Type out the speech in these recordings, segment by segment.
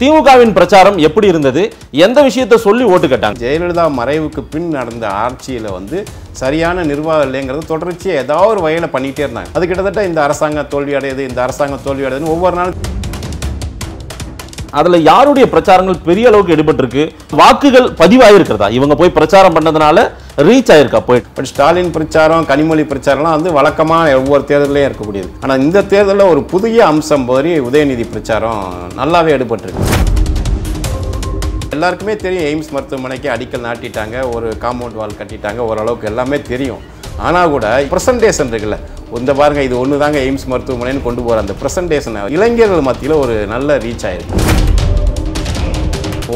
திமுகவின் பிரச்சாரம் எப்படி இருந்தது எந்த விஷயத்தை சொல்லி ஓட்டு கேட்டாங்க ஜெயலலிதா மறைவுக்கு பின் நடந்த ஆட்சியில் வந்து சரியான நிர்வாகம் இல்லைங்கிறது தொடர்ச்சியாக ஏதாவது ஒரு வகையில் பண்ணிகிட்டே இருந்தாங்க அது கிட்டத்தட்ட இந்த அரசாங்கம் தோல்வி அடையுது இந்த அரசாங்கம் தோல்வி அடையுதுன்னு ஒவ்வொரு நாளும் அதுல யாருடைய பிரச்சாரங்கள் பெரிய அளவுக்கு எடுபட்டிருக்கு வாக்குகள் பதிவாயிருக்கிறதா இவங்க போய் பிரச்சாரம் பண்ணதுனால ரீச் ஆயிருக்கா போயிட்டு பட் ஸ்டாலின் பிரச்சாரம் கனிமொழி பிரச்சாரம்லாம் வந்து வழக்கமாக ஒவ்வொரு தேர்தலையும் இருக்கக்கூடியது ஆனால் இந்த தேர்தலில் ஒரு புதிய அம்சம் போரி உதயநிதி பிரச்சாரம் நல்லாவே எடுபட்டிருக்கு எல்லாருக்குமே தெரியும் எய்ம்ஸ் மருத்துவமனைக்கு அடிக்கல் நாட்டிட்டாங்க ஒரு காம்பவுண்ட் வால் கட்டிட்டாங்க ஓரளவுக்கு எல்லாமே தெரியும் ஆனால் கூட ப்ரெசன்டேஷன் இருக்குல்ல இந்த பாருங்க இது ஒன்று தாங்க எய்ம்ஸ் மருத்துவமனைன்னு கொண்டு போகிற அந்த ப்ரெசன்டேஷன் இளைஞர்கள் மத்தியில் ஒரு நல்ல ரீச் ஆயிருக்கு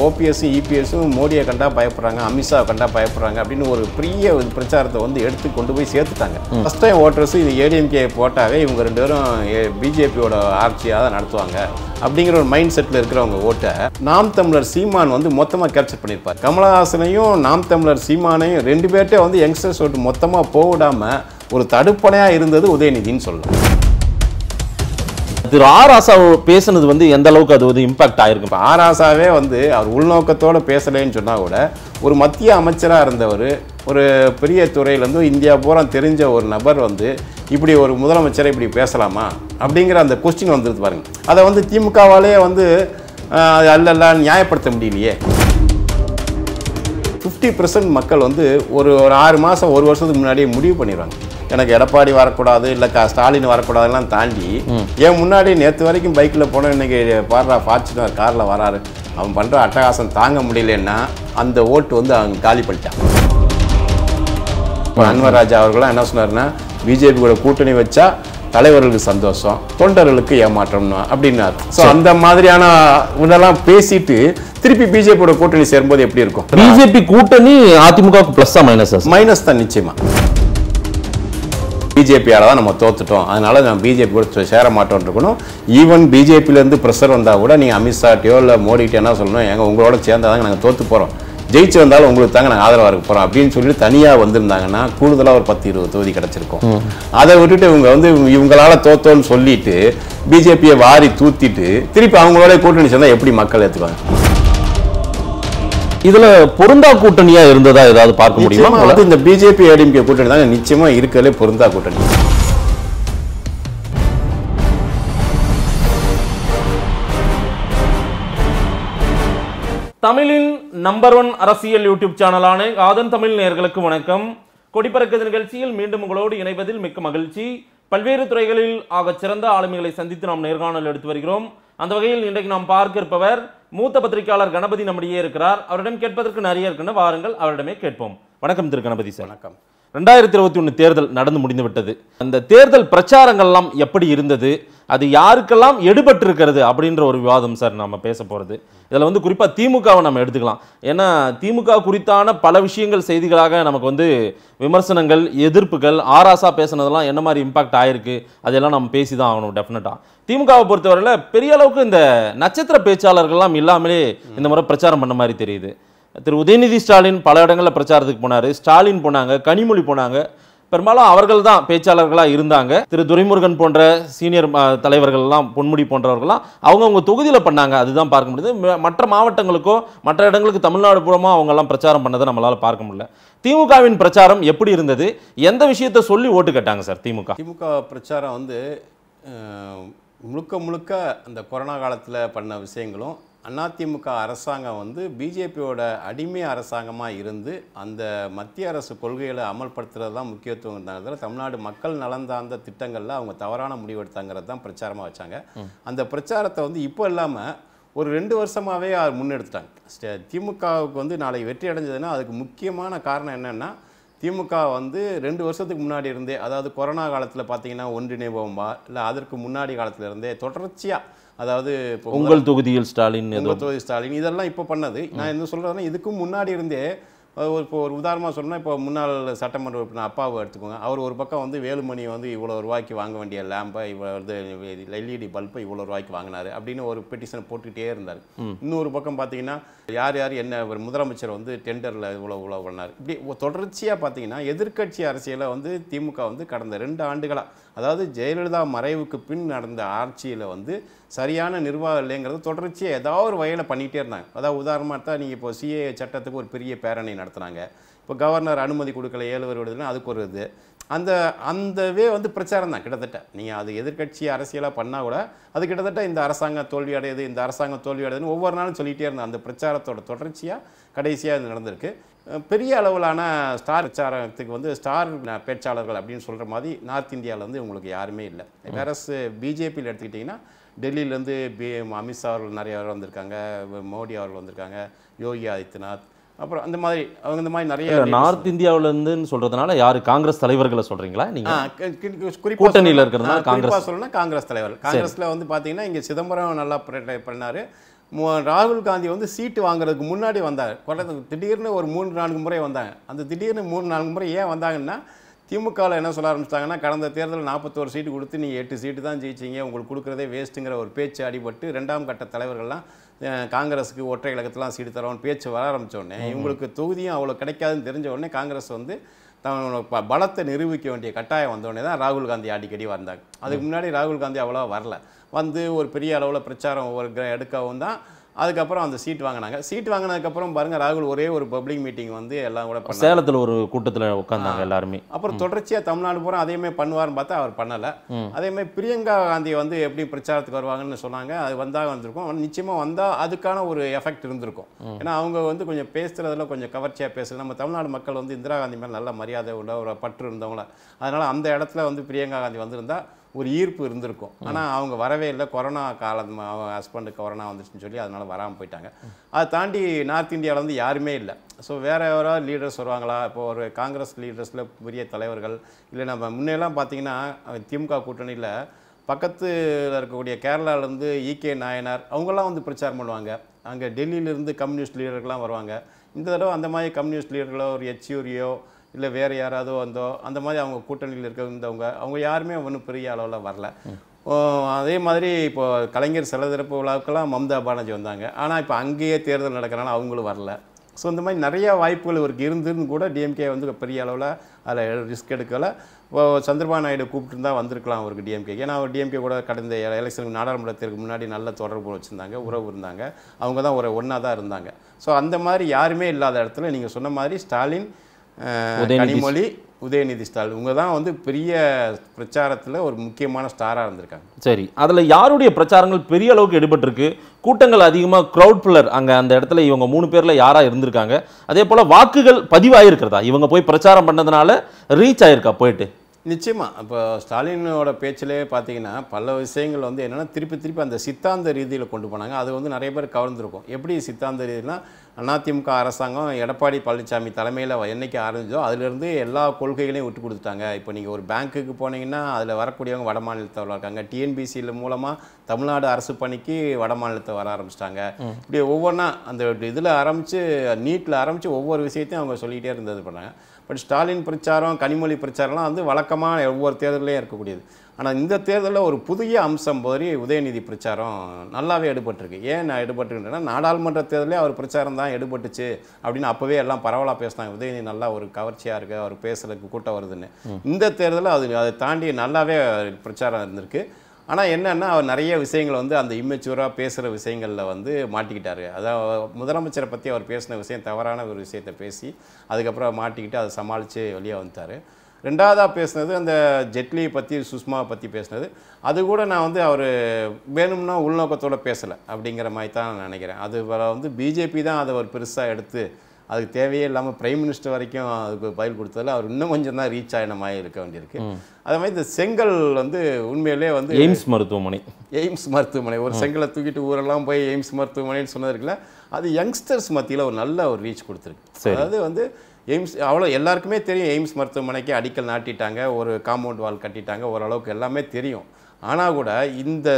ஓபிஎஸும் இபிஎஸும் மோடியை கண்டா பயப்படுறாங்க அமித்ஷா கண்டா பயப்படுறாங்க அப்படின்னு ஒரு பெரிய பிரச்சாரத்தை வந்து எடுத்து கொண்டு போய் சேர்த்துட்டாங்க ஃபஸ்ட் டைம் ஓட்டர்ஸ் இது ஏடிஎம்கே போட்டாவே இவங்க ரெண்டு பேரும் பிஜேபியோட ஆட்சியாக தான் நடத்துவாங்க அப்படிங்கிற ஒரு மைண்ட் செட்டில் இருக்கிறவங்க ஓட்டை நாம் தமிழர் சீமான் வந்து மொத்தமாக கேப்சர் பண்ணியிருப்பார் கமலஹாசனையும் நாம் தமிழர் சீமானையும் ரெண்டு பேர்ட்டே வந்து யங்ஸ்டர்ஸ் ஓட்டு மொத்தமாக போவிடாமல் ஒரு தடுப்பணையாக இருந்தது உதயநிதின்னு சொல்லலாம் திரு ஆர் பேசுனது வந்து எந்த அளவுக்கு அது வந்து இம்பாக்ட் ஆயிருக்கு இப்போ ஆர் ஆசாவே வந்து அவர் உள்நோக்கத்தோடு பேசலைன்னு சொன்னால் கூட ஒரு மத்திய அமைச்சராக இருந்தவர் ஒரு பெரிய துறையிலேருந்து இந்தியா பூரா தெரிஞ்ச ஒரு நபர் வந்து இப்படி ஒரு முதலமைச்சரை இப்படி பேசலாமா அப்படிங்கிற அந்த கொஸ்டின் வந்துருது பாருங்க அதை வந்து திமுகவாலேயே வந்து அல்ல நியாயப்படுத்த முடியலையே ஃபிஃப்டி பர்சன்ட் மக்கள் வந்து ஒரு ஒரு ஆறு மாதம் ஒரு வருஷத்துக்கு முன்னாடியே முடிவு பண்ணிடுவாங்க எனக்கு எடப்பாடி வரக்கூடாது இல்லை க ஸ்டாலின் வரக்கூடாதுலாம் தாண்டி ஏன் முன்னாடி நேற்று வரைக்கும் பைக்கில் போன இன்றைக்கி பாடுறா ஃபார்ச்சுனர் காரில் வராரு அவன் பண்ணுற அட்டகாசம் தாங்க முடியலன்னா அந்த ஓட்டு வந்து அவங்க காலி பண்ணிட்டான் அன்வர் அவர்களாம் என்ன சொன்னார்னா பிஜேபி கூட கூட்டணி வச்சா தலைவர்களுக்கு சந்தோஷம் தொண்டர்களுக்கு ஏமாற்றம்னு அப்படின்னாரு ஸோ அந்த மாதிரியான இதெல்லாம் பேசிட்டு திருப்பி பிஜேபியோட கூட்டணி சேரும்போது எப்படி இருக்கும் பிஜேபி கூட்டணி அதிமுக பிளஸ் மைனஸ் மைனஸ் தான் நிச்சயமா பிஜேபியால் தான் நம்ம தோத்துட்டோம் அதனால் நம்ம பிஜேபி கூட சேர மாட்டோம் இருக்கணும் ஈவன் பிஜேபியிலேருந்து ப்ரெஷர் வந்தால் கூட நீங்கள் அமித்ஷாட்டையோ இல்லை மோடிகிட்டே என்ன சொல்லணும் எங்கள் உங்களோட சேர்ந்தாதாங்க நாங்கள் தோற்று போகிறோம் ஜெயிச்சு வந்தாலும் உங்களுக்கு தாங்க நாங்கள் ஆதரவாக இருக்க போகிறோம் அப்படின்னு சொல்லிட்டு தனியாக வந்திருந்தாங்கன்னா கூடுதலாக ஒரு பத்து இருபது தொகுதி கிடச்சிருக்கும் அதை விட்டுட்டு இவங்க வந்து இவங்களால் தோத்தோன்னு சொல்லிட்டு பிஜேபியை வாரி தூத்திட்டு திருப்பி அவங்களோட கூட்டணி சேர்ந்தால் எப்படி மக்கள் ஏற்றுக்குவாங்க இதுல பொருந்தா கூட்டணியா இருந்ததா ஏதாவது பார்க்க முடியுமா அதாவது இந்த பிஜேபி ஏடிஎம்கே கூட்டணி தான் நிச்சயமா இருக்கலே பொருந்தா கூட்டணி தமிழின் நம்பர் ஒன் அரசியல் யூடியூப் சேனலான ஆதன் தமிழ் நேர்களுக்கு வணக்கம் கொடிப்பறக்கது நிகழ்ச்சியில் மீண்டும் உங்களோடு இணைவதில் மிக்க மகிழ்ச்சி பல்வேறு துறைகளில் ஆக சிறந்த ஆளுமைகளை சந்தித்து நாம் நேர்காணல் எடுத்து வருகிறோம் அந்த வகையில் இன்றைக்கு நாம் பார்க்க இருப்பவர் மூத்த பத்திரிகையாளர் கணபதி நம்மிடையே இருக்கிறார் அவரிடம் கேட்பதற்கு நிறைய இருக்குன்னு வாருங்கள் அவரிடமே கேட்போம் வணக்கம் திரு கணபதி சார் வணக்கம் ரெண்டாயிரத்தி இருபத்தி ஒன்று தேர்தல் நடந்து முடிந்து விட்டது அந்த தேர்தல் பிரச்சாரங்கள்லாம் எப்படி இருந்தது அது யாருக்கெல்லாம் எடுபட்டிருக்கிறது அப்படின்ற ஒரு விவாதம் சார் நம்ம பேச போகிறது இதில் வந்து குறிப்பாக திமுகவை நம்ம எடுத்துக்கலாம் ஏன்னா திமுக குறித்தான பல விஷயங்கள் செய்திகளாக நமக்கு வந்து விமர்சனங்கள் எதிர்ப்புகள் ஆராசா பேசுனதெல்லாம் என்ன மாதிரி இம்பாக்ட் ஆயிருக்கு அதெல்லாம் நம்ம பேசி தான் ஆகணும் டெஃபினட்டாக திமுகவை பொறுத்தவரையில் பெரிய அளவுக்கு இந்த நட்சத்திர பேச்சாளர்கள்லாம் இல்லாமலே இந்த முறை பிரச்சாரம் பண்ண மாதிரி தெரியுது திரு உதயநிதி ஸ்டாலின் பல இடங்களில் பிரச்சாரத்துக்கு போனார் ஸ்டாலின் போனாங்க கனிமொழி போனாங்க பெரும்பாலும் அவர்கள் தான் பேச்சாளர்களாக இருந்தாங்க திரு துரைமுருகன் போன்ற சீனியர் தலைவர்கள்லாம் பொன்முடி போன்றவர்கள்லாம் அவங்கவுங்க தொகுதியில் பண்ணாங்க அதுதான் பார்க்க முடியுது மற்ற மாவட்டங்களுக்கோ மற்ற இடங்களுக்கு தமிழ்நாடு பூரமாக அவங்கெல்லாம் பிரச்சாரம் பண்ணதை நம்மளால் பார்க்க முடியல திமுகவின் பிரச்சாரம் எப்படி இருந்தது எந்த விஷயத்தை சொல்லி ஓட்டு கேட்டாங்க சார் திமுக திமுக பிரச்சாரம் வந்து முழுக்க முழுக்க அந்த கொரோனா காலத்தில் பண்ண விஷயங்களும் அதிமுக அரசாங்கம் வந்து பிஜேபியோட அடிமை அரசாங்கமாக இருந்து அந்த மத்திய அரசு கொள்கைகளை அமல்படுத்துறது தான் முக்கியத்துவம் இருந்தாங்க தமிழ்நாடு மக்கள் நலன் திட்டங்களில் அவங்க தவறான முடிவு எடுத்தாங்கிறது தான் பிரச்சாரமாக வச்சாங்க அந்த பிரச்சாரத்தை வந்து இப்போ இல்லாமல் ஒரு ரெண்டு வருஷமாகவே முன்னெடுத்தாங்க திமுகவுக்கு வந்து நாளைக்கு வெற்றி அடைஞ்சதுன்னா அதுக்கு முக்கியமான காரணம் என்னென்னா திமுக வந்து ரெண்டு வருஷத்துக்கு முன்னாடி இருந்தே அதாவது கொரோனா காலத்தில் பார்த்தீங்கன்னா ஒன்றிணைவோம்பா இல்லை அதற்கு முன்னாடி காலத்தில் இருந்தே தொடர்ச்சியாக அதாவது உங்கள் தொகுதியில் ஸ்டாலின் உங்கள் தொகுதி ஸ்டாலின் இதெல்லாம் இப்போ பண்ணது நான் என்ன சொல்கிறேன்னா இதுக்கும் முன்னாடி இருந்தே ஒரு இப்போ ஒரு உதாரணமாக சொன்னால் இப்போ முன்னாள் சட்டமன்ற உறுப்பினர் அப்பாவை எடுத்துக்கோங்க அவர் ஒரு பக்கம் வந்து வேலுமணியை வந்து இவ்வளோ ரூபாய்க்கு வாங்க வேண்டிய லேம்பை இவ்வளோ வந்து எல்இடி பல்பை இவ்வளோ ரூபாய்க்கு வாங்கினார் அப்படின்னு ஒரு பெட்டிஷனை போட்டுக்கிட்டே இருந்தார் இன்னொரு பக்கம் பார்த்தீங்கன்னா யார் யார் என்ன ஒரு முதலமைச்சர் வந்து டெண்டரில் இவ்வளோ இவ்வளோ பண்ணார் இப்படி தொடர்ச்சியாக பார்த்தீங்கன்னா எதிர்கட்சி அரசியலை வந்து திமுக வந்து கடந்த ரெண்டு ஆண்டுகளாக அதாவது ஜெயலலிதா மறைவுக்கு பின் நடந்த ஆட்சியில் வந்து சரியான நிர்வாகம் இல்லைங்கிறது தொடர்ச்சியாக ஏதாவது ஒரு வகையில் பண்ணிகிட்டே இருந்தாங்க அதாவது உதாரணமாக தான் நீங்கள் இப்போ சிஏ சட்டத்துக்கு ஒரு பெரிய பேரணி நடந்தது நடத்துனாங்க இப்போ கவர்னர் அனுமதி கொடுக்கல ஏழுவர் விடுதலைனா அதுக்கு ஒரு இது அந்த அந்தவே வந்து பிரச்சாரம் தான் கிட்டத்தட்ட நீங்கள் அது எதிர்கட்சி அரசியலாக பண்ணால் கூட அது கிட்டத்தட்ட இந்த அரசாங்கம் தோல்வி அடையுது இந்த அரசாங்கம் தோல்வி அடையுதுன்னு ஒவ்வொரு நாளும் சொல்லிகிட்டே இருந்தேன் அந்த பிரச்சாரத்தோட தொடர்ச்சியாக கடைசியாக இது நடந்திருக்கு பெரிய அளவிலான ஸ்டார் பிரச்சாரத்துக்கு வந்து ஸ்டார் பேச்சாளர்கள் அப்படின்னு சொல்கிற மாதிரி நார்த் இந்தியாவில் வந்து உங்களுக்கு யாருமே இல்லை அரசு பிஜேபியில் எடுத்துக்கிட்டிங்கன்னா டெல்லியிலேருந்து பி அமித்ஷா அவர்கள் நிறைய வந்திருக்காங்க மோடி அவர்கள் வந்திருக்காங்க யோகி ஆதித்யநாத் அப்புறம் அந்த மாதிரி அவங்க இந்த மாதிரி நிறைய நார்த் இந்தியாவிலேருந்துன்னு சொல்கிறதுனால யார் காங்கிரஸ் தலைவர்களை சொல்கிறீங்களா நீங்கள் கூட்டணியில் இருக்கிறதுனால காங்கிரஸ் சொல்லணும்னா காங்கிரஸ் தலைவர் காங்கிரஸில் வந்து பார்த்தீங்கன்னா இங்கே சிதம்பரம் நல்லா பண்ணார் ராகுல் காந்தி வந்து சீட்டு வாங்குறதுக்கு முன்னாடி வந்தார் குறைந்த திடீர்னு ஒரு மூணு நான்கு முறை வந்தாங்க அந்த திடீர்னு மூணு நான்கு முறை ஏன் வந்தாங்கன்னா திமுகவில் என்ன சொல்ல ஆரம்பிச்சிட்டாங்கன்னா கடந்த தேர்தலில் நாற்பத்தோரு சீட்டு கொடுத்து நீங்கள் எட்டு சீட்டு தான் ஜெயிச்சிங்க உங்களுக்கு கொடுக்குறதே வேஸ்ட்டுங்கிற ஒரு பேச்சு அடிபட்டு ரெண்டாம் கட்ட தலைவர்கள்லாம் காங்கிரஸுக்கு ஒற்றை இலக்கத்தெலாம் சீடு தரோன்னு பேச்சு வர ஆரம்பித்தோடனே இவங்களுக்கு தொகுதியும் அவ்வளோ கிடைக்காதுன்னு தெரிஞ்ச உடனே காங்கிரஸ் வந்து தன்னோட பலத்தை நிரூபிக்க வேண்டிய கட்டாயம் வந்தோடனே தான் ராகுல் காந்தி அடிக்கடி வந்தாங்க அதுக்கு முன்னாடி ராகுல் காந்தி அவ்வளோவா வரல வந்து ஒரு பெரிய அளவில் பிரச்சாரம் ஒவ்வொரு எடுக்கவும் தான் அதுக்கப்புறம் அந்த சீட் வாங்கினாங்க சீட் வாங்கினதுக்கப்புறம் பாருங்கள் ராகுல் ஒரே ஒரு பப்ளிக் மீட்டிங் வந்து எல்லாம் கூட சேலத்தில் ஒரு கூட்டத்தில் உட்காந்தாங்க எல்லாருமே அப்புறம் தொடர்ச்சியாக தமிழ்நாடு பூரா அதேமாதிரி பண்ணுவார்னு பார்த்தா அவர் பண்ணலை அதேமாதிரி பிரியங்கா காந்தி வந்து எப்படி பிரச்சாரத்துக்கு வருவாங்கன்னு சொன்னாங்க அது வந்தால் வந்திருக்கும் நிச்சயமாக வந்தால் அதுக்கான ஒரு எஃபெக்ட் இருந்திருக்கும் ஏன்னா அவங்க வந்து கொஞ்சம் பேசுகிறதுல கொஞ்சம் கவர்ச்சியாக பேசுகிற நம்ம தமிழ்நாடு மக்கள் வந்து இந்திரா காந்தி மேலே நல்ல மரியாதை உள்ள ஒரு பற்று இருந்தவங்கள அதனால் அந்த இடத்துல வந்து பிரியங்கா காந்தி வந்திருந்தால் ஒரு ஈர்ப்பு இருந்திருக்கும் ஆனால் அவங்க வரவே இல்லை கொரோனா காலம் அவங்க ஹஸ்பண்டு கொரோனா வந்துச்சுன்னு சொல்லி அதனால் வராமல் போயிட்டாங்க அதை தாண்டி நார்த் இந்தியாவில் வந்து யாருமே இல்லை ஸோ வேறு யாராவது லீடர்ஸ் வருவாங்களா இப்போ ஒரு காங்கிரஸ் லீடர்ஸில் பெரிய தலைவர்கள் இல்லை நம்ம முன்னெல்லாம் பார்த்தீங்கன்னா திமுக கூட்டணியில் பக்கத்தில் இருக்கக்கூடிய கேரளாவிலேருந்து இகே e நாயனார் அவங்களாம் வந்து பிரச்சாரம் பண்ணுவாங்க அங்கே டெல்லியிலேருந்து கம்யூனிஸ்ட் லீடர்கள்லாம் வருவாங்க இந்த தடவை அந்த மாதிரி கம்யூனிஸ்ட் லீடர்களோ ஒரு எச்சியூரியோ இல்லை வேறு யாராவது வந்தோ அந்த மாதிரி அவங்க கூட்டணியில் இருந்தவங்க அவங்க யாருமே ஒன்றும் பெரிய அளவில் வரல அதே மாதிரி இப்போது கலைஞர் சில திறப்பு விழாவுக்கெல்லாம் மம்தா பானர்ஜி வந்தாங்க ஆனால் இப்போ அங்கேயே தேர்தல் நடக்கிறனால அவங்களும் வரல ஸோ இந்த மாதிரி நிறையா வாய்ப்புகள் இவருக்கு இருந்துன்னு கூட டிஎம்கே வந்து பெரிய அளவில் அதில் ரிஸ்க் எடுக்கலை இப்போ சந்திரபாபு நாயுடு கூப்பிட்டு தான் வந்திருக்கலாம் அவருக்கு டிஎம்கே ஏன்னா அவர் டிஎம்கே கூட கடந்த எலெக்ஷனுக்கு நாடாளுமன்றத்திற்கு முன்னாடி நல்ல தொடர்பு வச்சுருந்தாங்க உறவு இருந்தாங்க அவங்க தான் ஒரு ஒன்றா தான் இருந்தாங்க ஸோ அந்த மாதிரி யாருமே இல்லாத இடத்துல நீங்கள் சொன்ன மாதிரி ஸ்டாலின் கனிமொழி உதயநிதி ஸ்டாலின் இவங்க தான் வந்து பெரிய பிரச்சாரத்தில் ஒரு முக்கியமான ஸ்டாராக இருந்திருக்காங்க சரி அதில் யாருடைய பிரச்சாரங்கள் பெரிய அளவுக்கு எடுபட்டிருக்கு கூட்டங்கள் அதிகமாக க்ரௌட் பில்லர் அங்கே அந்த இடத்துல இவங்க மூணு பேரில் யாராக இருந்திருக்காங்க அதே போல் வாக்குகள் பதிவாயிருக்கிறதா இவங்க போய் பிரச்சாரம் பண்ணதுனால ரீச் ஆயிருக்கா போயிட்டு நிச்சயமாக இப்போ ஸ்டாலினோட பேச்சிலே பார்த்தீங்கன்னா பல விஷயங்கள் வந்து என்னென்னா திருப்பி திருப்பி அந்த சித்தாந்த ரீதியில் கொண்டு போனாங்க அது வந்து நிறைய பேர் கவர்ந்துருக்கும் எப்படி சித்தாந்த ரீதியிலாம் அதிமுக அரசாங்கம் எடப்பாடி பழனிசாமி தலைமையில் என்றைக்கு ஆரம்பிச்சோ அதிலிருந்து எல்லா கொள்கைகளையும் விட்டு கொடுத்துட்டாங்க இப்போ நீங்கள் ஒரு பேங்க்குக்கு போனீங்கன்னா அதில் வரக்கூடியவங்க வட மாநிலத்தவர்களாக இருக்காங்க டிஎன்பிசியில் மூலமாக தமிழ்நாடு அரசு பணிக்கு வட மாநிலத்தை வர ஆரம்பிச்சிட்டாங்க இப்படி ஒவ்வொன்றா அந்த இதில் ஆரம்பித்து நீட்டில் ஆரம்பித்து ஒவ்வொரு விஷயத்தையும் அவங்க சொல்லிகிட்டே இருந்தது பண்ணாங்க பட் ஸ்டாலின் பிரச்சாரம் கனிமொழி பிரச்சாரம்லாம் வந்து வழக்கமாக ஒவ்வொரு தேர்தலையும் இருக்கக்கூடியது ஆனால் இந்த தேர்தலில் ஒரு புதிய அம்சம் போதறி உதயநிதி பிரச்சாரம் நல்லாவே எடுபட்டிருக்கு ஏன் நான் எடுபட்டுருக்கேன் நாடாளுமன்ற தேர்தலே அவர் பிரச்சாரம் தான் எடுபட்டுச்சு அப்படின்னு அப்போவே எல்லாம் பரவலாக பேசினாங்க உதயநிதி நல்லா ஒரு கவர்ச்சியாக இருக்குது அவர் பேசுறதுக்கு கூட்டம் வருதுன்னு இந்த தேர்தலில் அது அதை தாண்டி நல்லாவே பிரச்சாரம் இருந்திருக்கு ஆனால் என்னென்னா அவர் நிறைய விஷயங்களை வந்து அந்த இம்மெச்சூராக பேசுகிற விஷயங்களில் வந்து மாட்டிக்கிட்டார் அதாவது முதலமைச்சரை பற்றி அவர் பேசின விஷயம் தவறான ஒரு விஷயத்தை பேசி அதுக்கப்புறம் மாட்டிக்கிட்டு அதை சமாளித்து வெளியே வந்துட்டார் ரெண்டாவதாக பேசினது அந்த ஜெட்லியை பற்றி சுஷ்மாவை பற்றி பேசினது அது கூட நான் வந்து அவர் வேணும்னா உள்நோக்கத்தோடு பேசலை அப்படிங்கிற மாதிரி தான் நான் நினைக்கிறேன் அது வந்து பிஜேபி தான் அதை ஒரு பெருசாக எடுத்து அதுக்கு தேவையே இல்லாமல் பிரைம் மினிஸ்டர் வரைக்கும் அதுக்கு பதில் கொடுத்ததில் அவர் இன்னும் கொஞ்சம் தான் ரீச் ஆகின மாதிரி இருக்க வேண்டியிருக்கு அதே மாதிரி இந்த செங்கல் வந்து உண்மையிலே வந்து எய்ம்ஸ் மருத்துவமனை எய்ம்ஸ் மருத்துவமனை ஒரு செங்கலை தூக்கிட்டு ஊரெல்லாம் போய் எய்ம்ஸ் மருத்துவமனைன்னு சொன்னது அது யங்ஸ்டர்ஸ் மத்தியில் ஒரு நல்ல ஒரு ரீச் கொடுத்துருக்கு அதாவது வந்து எய்ம்ஸ் அவ்வளோ எல்லாருக்குமே தெரியும் எய்ம்ஸ் மருத்துவமனைக்கு அடிக்கல் நாட்டிட்டாங்க ஒரு காம்பவுண்ட் வால் கட்டிட்டாங்க ஓரளவுக்கு எல்லாமே தெரியும் ஆனால் கூட இந்த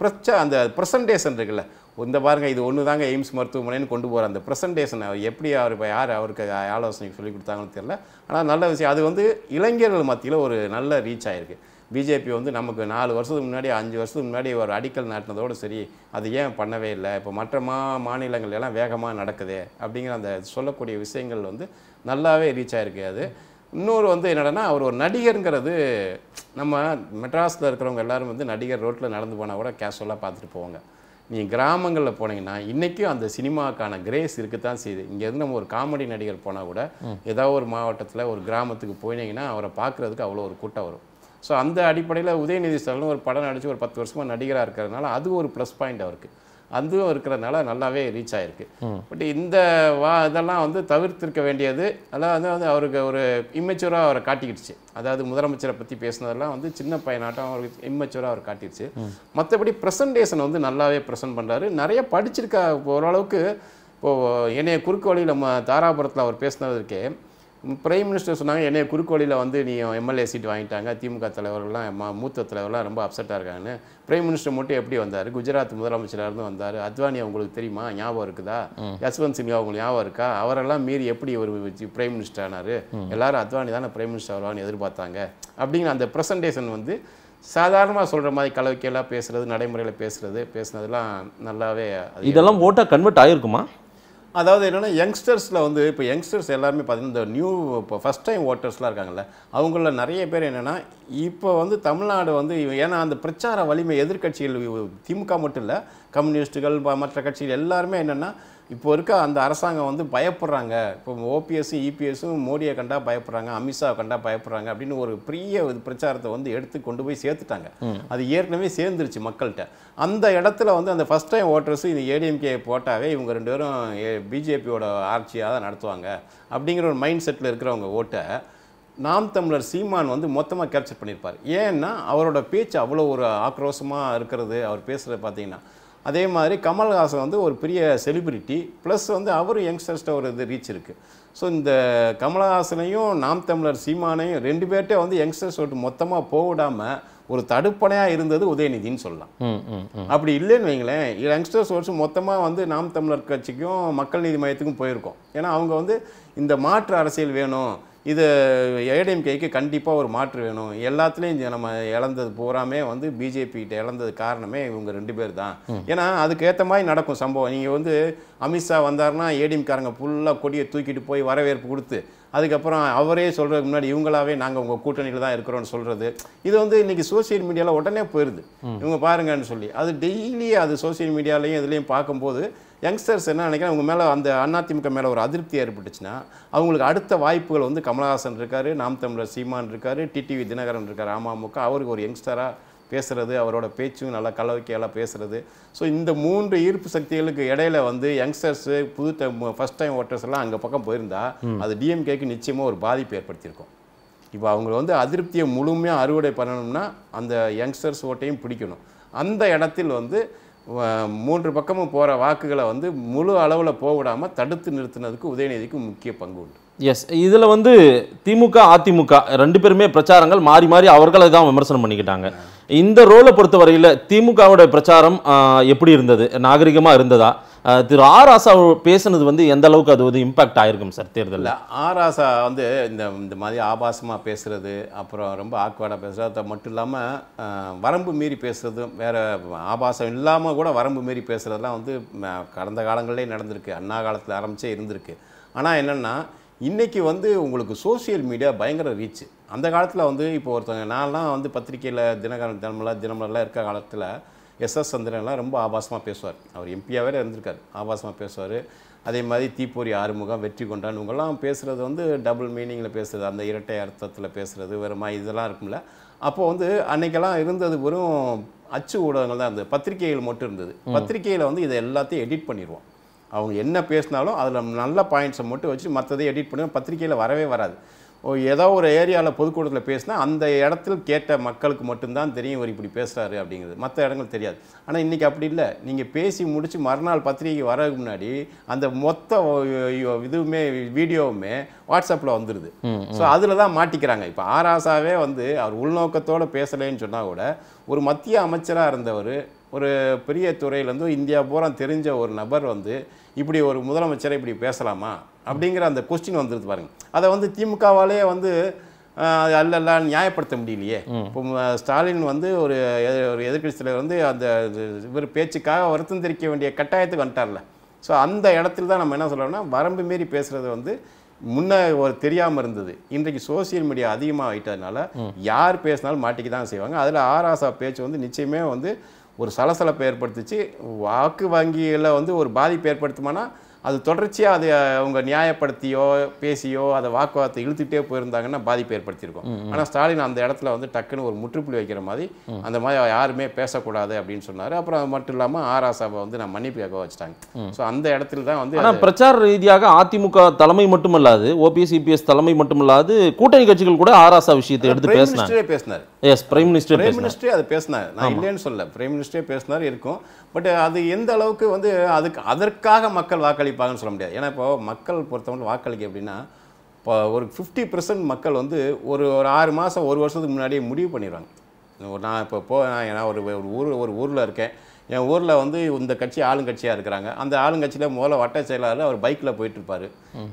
பிரச்ச அந்த ப்ரெசன்டேஷன் இருக்குல்ல இந்த பாருங்க இது ஒன்று தாங்க எய்ம்ஸ் மருத்துவமனைன்னு கொண்டு போகிற அந்த ப்ரெசன்டேஷன் அவர் எப்படி அவர் இப்போ யார் அவருக்கு ஆலோசனை சொல்லி கொடுத்தாங்கன்னு தெரில ஆனால் நல்ல விஷயம் அது வந்து இளைஞர்கள் மத்தியில் ஒரு நல்ல ரீச் ஆகிருக்கு பிஜேபி வந்து நமக்கு நாலு வருஷத்துக்கு முன்னாடி அஞ்சு வருஷத்துக்கு முன்னாடி ஒரு அடிக்கல் நாட்டினதோடு சரி அது ஏன் பண்ணவே இல்லை இப்போ மற்ற மா மாநிலங்கள் எல்லாம் வேகமாக நடக்குது அப்படிங்கிற அந்த சொல்லக்கூடிய விஷயங்கள் வந்து நல்லாவே ரீச் ஆகிருக்கு அது இன்னொரு வந்து என்னடனா அவர் ஒரு நடிகருங்கிறது நம்ம மெட்ராஸில் இருக்கிறவங்க எல்லோரும் வந்து நடிகர் ரோட்டில் நடந்து போனால் கூட கேஷுவலாக பார்த்துட்டு போவாங்க நீங்கள் கிராமங்களில் போனீங்கன்னா இன்றைக்கும் அந்த சினிமாவுக்கான கிரேஸ் இருக்கத்தான் செய்யுது இங்கேருந்து நம்ம ஒரு காமெடி நடிகர் போனால் கூட ஏதாவது ஒரு மாவட்டத்தில் ஒரு கிராமத்துக்கு போயினீங்கன்னா அவரை பார்க்குறதுக்கு அவ்வளோ ஒரு கூட்டம் வரும் ஸோ அந்த அடிப்படையில் உதயநிதி ஸ்டாலின் ஒரு படம் நடித்து ஒரு பத்து வருஷமாக நடிகராக இருக்கிறதுனால அது ஒரு ப்ளஸ் பாயிண்ட் அவருக்கு அதுவும் இருக்கிறதுனால நல்லாவே ரீச் ஆகிருக்கு பட் இந்த வா இதெல்லாம் வந்து தவிர்த்திருக்க வேண்டியது அதெல்லாம் வந்து அவருக்கு ஒரு இம்மெச்சூராக அவரை காட்டிக்கிடுச்சு அதாவது முதலமைச்சரை பற்றி பேசினதெல்லாம் வந்து சின்ன பையனாட்டம் அவருக்கு இம்மெச்சூராக அவர் காட்டிடுச்சு மற்றபடி ப்ரெசன்டேஷன் வந்து நல்லாவே ப்ரெசன்ட் பண்ணுறாரு நிறைய படிச்சிருக்கா ஓரளவுக்கு இப்போது என்னைய குறுக்கு வழியில் நம்ம தாராபுரத்தில் அவர் பேசினதற்கே பிரைம் மினிஸ்டர் சொன்னாங்க என்னை குறுக்கோளியில் வந்து நீ எம்எல்ஏ சீட் வாங்கிட்டாங்க திமுக தலைவர்கள்லாம் மூத்த தலைவர்கள்லாம் ரொம்ப அப்செட்டாக இருக்காங்கன்னு பிரைம் மினிஸ்டர் மட்டும் எப்படி வந்தார் குஜராத் முதலமைச்சராக இருந்து வந்தார் அத்வானி அவங்களுக்கு தெரியுமா ஞாபகம் இருக்குதா யஸ்வந்த் சின்ஹா அவங்களுக்கு ஞாபகம் இருக்கா அவரெல்லாம் மீறி எப்படி ஒரு பிரைம் மினிஸ்டர் ஆனார் எல்லாரும் அத்வானி தானே பிரைம் மினிஸ்டர் வருவான்னு எதிர்பார்த்தாங்க அப்படிங்கிற அந்த ப்ரெசன்டேஷன் வந்து சாதாரணமாக சொல்கிற மாதிரி கலவைக்கையெல்லாம் பேசுகிறது நடைமுறையில் பேசுகிறது பேசுனதெல்லாம் நல்லாவே இதெல்லாம் ஓட்டாக கன்வெர்ட் ஆகிருக்குமா அதாவது என்னென்னா யங்ஸ்டர்ஸில் வந்து இப்போ யங்ஸ்டர்ஸ் எல்லாருமே பார்த்தீங்கன்னா இந்த நியூ இப்போ ஃபஸ்ட் டைம் ஓட்டர்ஸ்லாம் இருக்காங்கல்ல அவங்கள நிறைய பேர் என்னென்னா இப்போ வந்து தமிழ்நாடு வந்து ஏன்னா அந்த பிரச்சார வலிமை எதிர்கட்சிகள் திமுக மட்டும் இல்லை கம்யூனிஸ்ட்டுகள் மற்ற கட்சிகள் எல்லாருமே என்னென்னா இப்போ இருக்க அந்த அரசாங்கம் வந்து பயப்படுறாங்க இப்போ ஓபிஎஸ்ஸும் இபிஎஸும் மோடியை கண்டா பயப்படுறாங்க அமித்ஷா கண்டா பயப்படுறாங்க அப்படின்னு ஒரு பெரிய பிரச்சாரத்தை வந்து எடுத்து கொண்டு போய் சேர்த்துட்டாங்க அது ஏற்கனவே சேர்ந்துருச்சு மக்கள்கிட்ட அந்த இடத்துல வந்து அந்த ஃபஸ்ட் டைம் ஓட்டர்ஸ் இந்த ஏடிஎம்கே போட்டாவே இவங்க ரெண்டு பேரும் பிஜேபியோட ஆட்சியாக தான் நடத்துவாங்க அப்படிங்கிற ஒரு மைண்ட் செட்டில் இருக்கிறவங்க ஓட்டை நாம் தமிழர் சீமான் வந்து மொத்தமாக கேப்சர் பண்ணியிருப்பார் ஏன்னா அவரோட பேச்சு அவ்வளோ ஒரு ஆக்ரோஷமாக இருக்கிறது அவர் பேசுகிறத பார்த்தீங்கன்னா அதே மாதிரி கமல்ஹாசன் வந்து ஒரு பெரிய செலிபிரிட்டி ப்ளஸ் வந்து அவரும் யங்ஸ்டர்ஸ்ட்ட ஒரு இது ரீச் இருக்குது ஸோ இந்த கமல்ஹாசனையும் நாம் தமிழர் சீமானையும் ரெண்டு பேர்ட்டே வந்து யங்ஸ்டர்ஸ் விட்டு மொத்தமாக போவிடாமல் ஒரு தடுப்பணையாக இருந்தது உதயநிதின்னு சொல்லலாம் அப்படி இல்லைன்னு வைங்களேன் யங்ஸ்டர்ஸ் வருஷம் மொத்தமாக வந்து நாம் தமிழர் கட்சிக்கும் மக்கள் நீதி மையத்துக்கும் போயிருக்கோம் ஏன்னா அவங்க வந்து இந்த மாற்று அரசியல் வேணும் இது ஏடிஎம்கேக்கு கண்டிப்பாக ஒரு மாற்று வேணும் எல்லாத்துலேயும் நம்ம இழந்தது பூராமே வந்து பிஜேபிகிட்ட இழந்தது காரணமே இவங்க ரெண்டு பேர் தான் ஏன்னா அதுக்கேற்ற மாதிரி நடக்கும் சம்பவம் நீங்கள் வந்து அமித்ஷா வந்தாருன்னா ஏடிஎம்காரங்க ஃபுல்லாக கொடியை தூக்கிட்டு போய் வரவேற்பு கொடுத்து அதுக்கப்புறம் அவரே சொல்கிறதுக்கு முன்னாடி இவங்களாவே நாங்கள் உங்கள் கூட்டணியில் தான் இருக்கிறோம்னு சொல்கிறது இது வந்து இன்றைக்கி சோசியல் மீடியாவில் உடனே போயிடுது இவங்க பாருங்கன்னு சொல்லி அது டெய்லி அது சோசியல் மீடியாலையும் இதுலேயும் பார்க்கும்போது யங்ஸ்டர்ஸ் என்ன நினைக்கிறேன் அவங்க மேலே அந்த அதிமுக மேலே ஒரு அதிருப்தி ஏற்பட்டுச்சுன்னா அவங்களுக்கு அடுத்த வாய்ப்புகள் வந்து கமலஹாசன் இருக்கார் நாம் தமிழர் சீமான் இருக்கார் டிடிவி தினகரன் இருக்கார் அமமுக அவருக்கு ஒரு யங்ஸ்டராக பேசுகிறது அவரோட பேச்சும் நல்லா கலவைக்கையெல்லாம் பேசுகிறது ஸோ இந்த மூன்று ஈர்ப்பு சக்திகளுக்கு இடையில வந்து யங்ஸ்டர்ஸு புது ஃபஸ்ட் டைம் ஓட்டர்ஸ் எல்லாம் அங்கே பக்கம் போயிருந்தா அது டிஎம்கேக்கு நிச்சயமாக ஒரு பாதிப்பு ஏற்படுத்தியிருக்கும் இப்போ அவங்க வந்து அதிருப்தியை முழுமையாக அறுவடை பண்ணணும்னா அந்த யங்ஸ்டர்ஸ் ஓட்டையும் பிடிக்கணும் அந்த இடத்தில் வந்து மூன்று பக்கமும் போகிற வாக்குகளை வந்து முழு அளவில் போக விடாமல் தடுத்து நிறுத்தினதுக்கு உதயநிதிக்கு முக்கிய பங்கு உண்டு எஸ் இதில் வந்து திமுக அதிமுக ரெண்டு பேருமே பிரச்சாரங்கள் மாறி மாறி அவர்களை தான் விமர்சனம் பண்ணிக்கிட்டாங்க இந்த ரோலை பொறுத்தவரையில் திமுகவோட பிரச்சாரம் எப்படி இருந்தது நாகரிகமாக இருந்ததா திரு ஆர் ஆசா பேசுனது வந்து எந்த அளவுக்கு அது வந்து இம்பாக்ட் ஆகிருக்கும் சார் தேர்தலில் ஆர் ஆசா வந்து இந்த இந்த மாதிரி ஆபாசமாக பேசுகிறது அப்புறம் ரொம்ப ஆக்வார்டாக பேசுகிறது மட்டும் இல்லாமல் வரம்பு மீறி பேசுகிறதும் வேறு ஆபாசம் இல்லாமல் கூட வரம்பு மீறி பேசுகிறதெல்லாம் வந்து கடந்த காலங்களிலே நடந்திருக்கு அண்ணா காலத்தில் ஆரம்பித்தே இருந்திருக்கு ஆனால் என்னென்னா இன்றைக்கி வந்து உங்களுக்கு சோசியல் மீடியா பயங்கர ரீச் அந்த காலத்தில் வந்து இப்போ ஒருத்தவங்க நான்லாம் வந்து பத்திரிக்கையில் தினகரன் தினமலாம் தினமலாம் இருக்க காலத்தில் எஸ்எஸ் சந்திரன்லாம் ரொம்ப ஆபாசமாக பேசுவார் அவர் எம்பியாகவே இருந்திருக்கார் ஆபாசமாக பேசுவார் அதே மாதிரி தீப்பொறி ஆறுமுகம் வெற்றி கொண்டான் இவங்கெல்லாம் பேசுகிறது வந்து டபுள் மீனிங்கில் பேசுகிறது அந்த இரட்டை அர்த்தத்தில் பேசுகிறது வேறு இதெல்லாம் இருக்கும்ல அப்போது வந்து அன்றைக்கெல்லாம் இருந்தது வெறும் அச்சு ஊடகங்கள் தான் இருந்தது பத்திரிகைகள் மட்டும் இருந்தது பத்திரிகையில் வந்து இதை எல்லாத்தையும் எடிட் பண்ணிடுவோம் அவங்க என்ன பேசினாலும் அதில் நல்ல பாயிண்ட்ஸை மட்டும் வச்சு மற்றதை எடிட் பண்ணுவோம் பத்திரிக்கையில் வரவே வராது ஏதோ ஒரு ஏரியாவில் பொதுக்கூடத்தில் பேசினா அந்த இடத்தில் கேட்ட மக்களுக்கு மட்டும்தான் தெரியும் இவர் இப்படி பேசுகிறாரு அப்படிங்கிறது மற்ற இடங்கள் தெரியாது ஆனால் இன்றைக்கி அப்படி இல்லை நீங்கள் பேசி முடித்து மறுநாள் பத்திரிகை வரதுக்கு முன்னாடி அந்த மொத்த இதுவுமே வீடியோவுமே வாட்ஸ்அப்பில் வந்துடுது ஸோ அதில் தான் மாட்டிக்கிறாங்க இப்போ ஆராசாவே வந்து அவர் உள்நோக்கத்தோடு பேசலைன்னு சொன்னால் கூட ஒரு மத்திய அமைச்சராக இருந்தவர் ஒரு பெரிய துறையிலேருந்து இந்தியா பூரா தெரிஞ்ச ஒரு நபர் வந்து இப்படி ஒரு முதலமைச்சரை இப்படி பேசலாமா அப்படிங்கிற அந்த கொஸ்டின் வந்துருது பாருங்க அதை வந்து திமுகவாலே வந்து அல்லல்ல நியாயப்படுத்த முடியலையே இப்போ ஸ்டாலின் வந்து ஒரு ஒரு எதிர்கட்சி தலைவர் வந்து அந்த இவர் பேச்சுக்காக வருத்தம் தெரிவிக்க வேண்டிய கட்டாயத்துக்கு வந்துட்டார்ல ஸோ அந்த இடத்துல தான் நம்ம என்ன சொல்கிறோம்னா வரம்பு மீறி பேசுகிறது வந்து முன்ன ஒரு தெரியாமல் இருந்தது இன்றைக்கு சோசியல் மீடியா அதிகமாக ஆகிட்டதுனால யார் பேசினாலும் மாட்டிக்கு தான் செய்வாங்க அதில் ஆராசா பேச்சு வந்து நிச்சயமே வந்து ஒரு சலசலப்பை ஏற்படுத்திச்சு வாக்கு வங்கியில் வந்து ஒரு பாதிப்பு ஏற்படுத்துமானா அது தொடர்ச்சியாக அதை அவங்க நியாயப்படுத்தியோ பேசியோ அதை வாக்குவாதத்தை இழுத்துட்டே போயிருந்தாங்கன்னா பாதிப்பு ஏற்படுத்தியிருக்கும் ஆனால் ஸ்டாலின் அந்த இடத்துல வந்து டக்குன்னு ஒரு முற்றுப்புள்ளி வைக்கிற மாதிரி அந்த மாதிரி யாருமே பேசக்கூடாது அப்படின்னு சொன்னார் அப்புறம் அது மட்டும் இல்லாமல் ஆராசாவை வந்து நான் மன்னிப்பு கேட்க வச்சுட்டாங்க ஸோ அந்த இடத்துல தான் வந்து ஆனால் பிரச்சார ரீதியாக அதிமுக தலைமை மட்டுமல்லாது ஓபிஎஸ் இபிஎஸ் தலைமை மட்டுமல்லாது கூட்டணி கட்சிகள் கூட ஆராசா விஷயத்தை எடுத்து பேசினாரே பேசினார் எஸ் பிரைம் மினிஸ்டர் பிரைம் மினிஸ்டரே அது பேசினார் நான் இல்லைன்னு சொல்ல பிரைம் மினிஸ்டரே பேசினார் இருக்கும் பட் அது எந்த அளவுக்கு வந்து அதுக்கு அதற்காக மக்கள் வாக்களி வாக்களிப்பாங்கன்னு சொல்ல முடியாது ஏன்னா இப்போ மக்கள் பொறுத்தவரை வாக்களிக்க அப்படின்னா இப்போ ஒரு ஃபிஃப்டி பர்சன்ட் மக்கள் வந்து ஒரு ஒரு ஆறு மாதம் ஒரு வருஷத்துக்கு முன்னாடியே முடிவு பண்ணிடுவாங்க ஒரு நான் இப்போ போ நான் ஒரு ஒரு ஊர் ஒரு ஊரில் இருக்கேன் என் ஊரில் வந்து இந்த கட்சி ஆளுங்கட்சியாக இருக்கிறாங்க அந்த ஆளுங்கட்சியில் முதல்ல வட்ட செயலாளர் அவர் பைக்கில் போயிட்டு இருப்பார்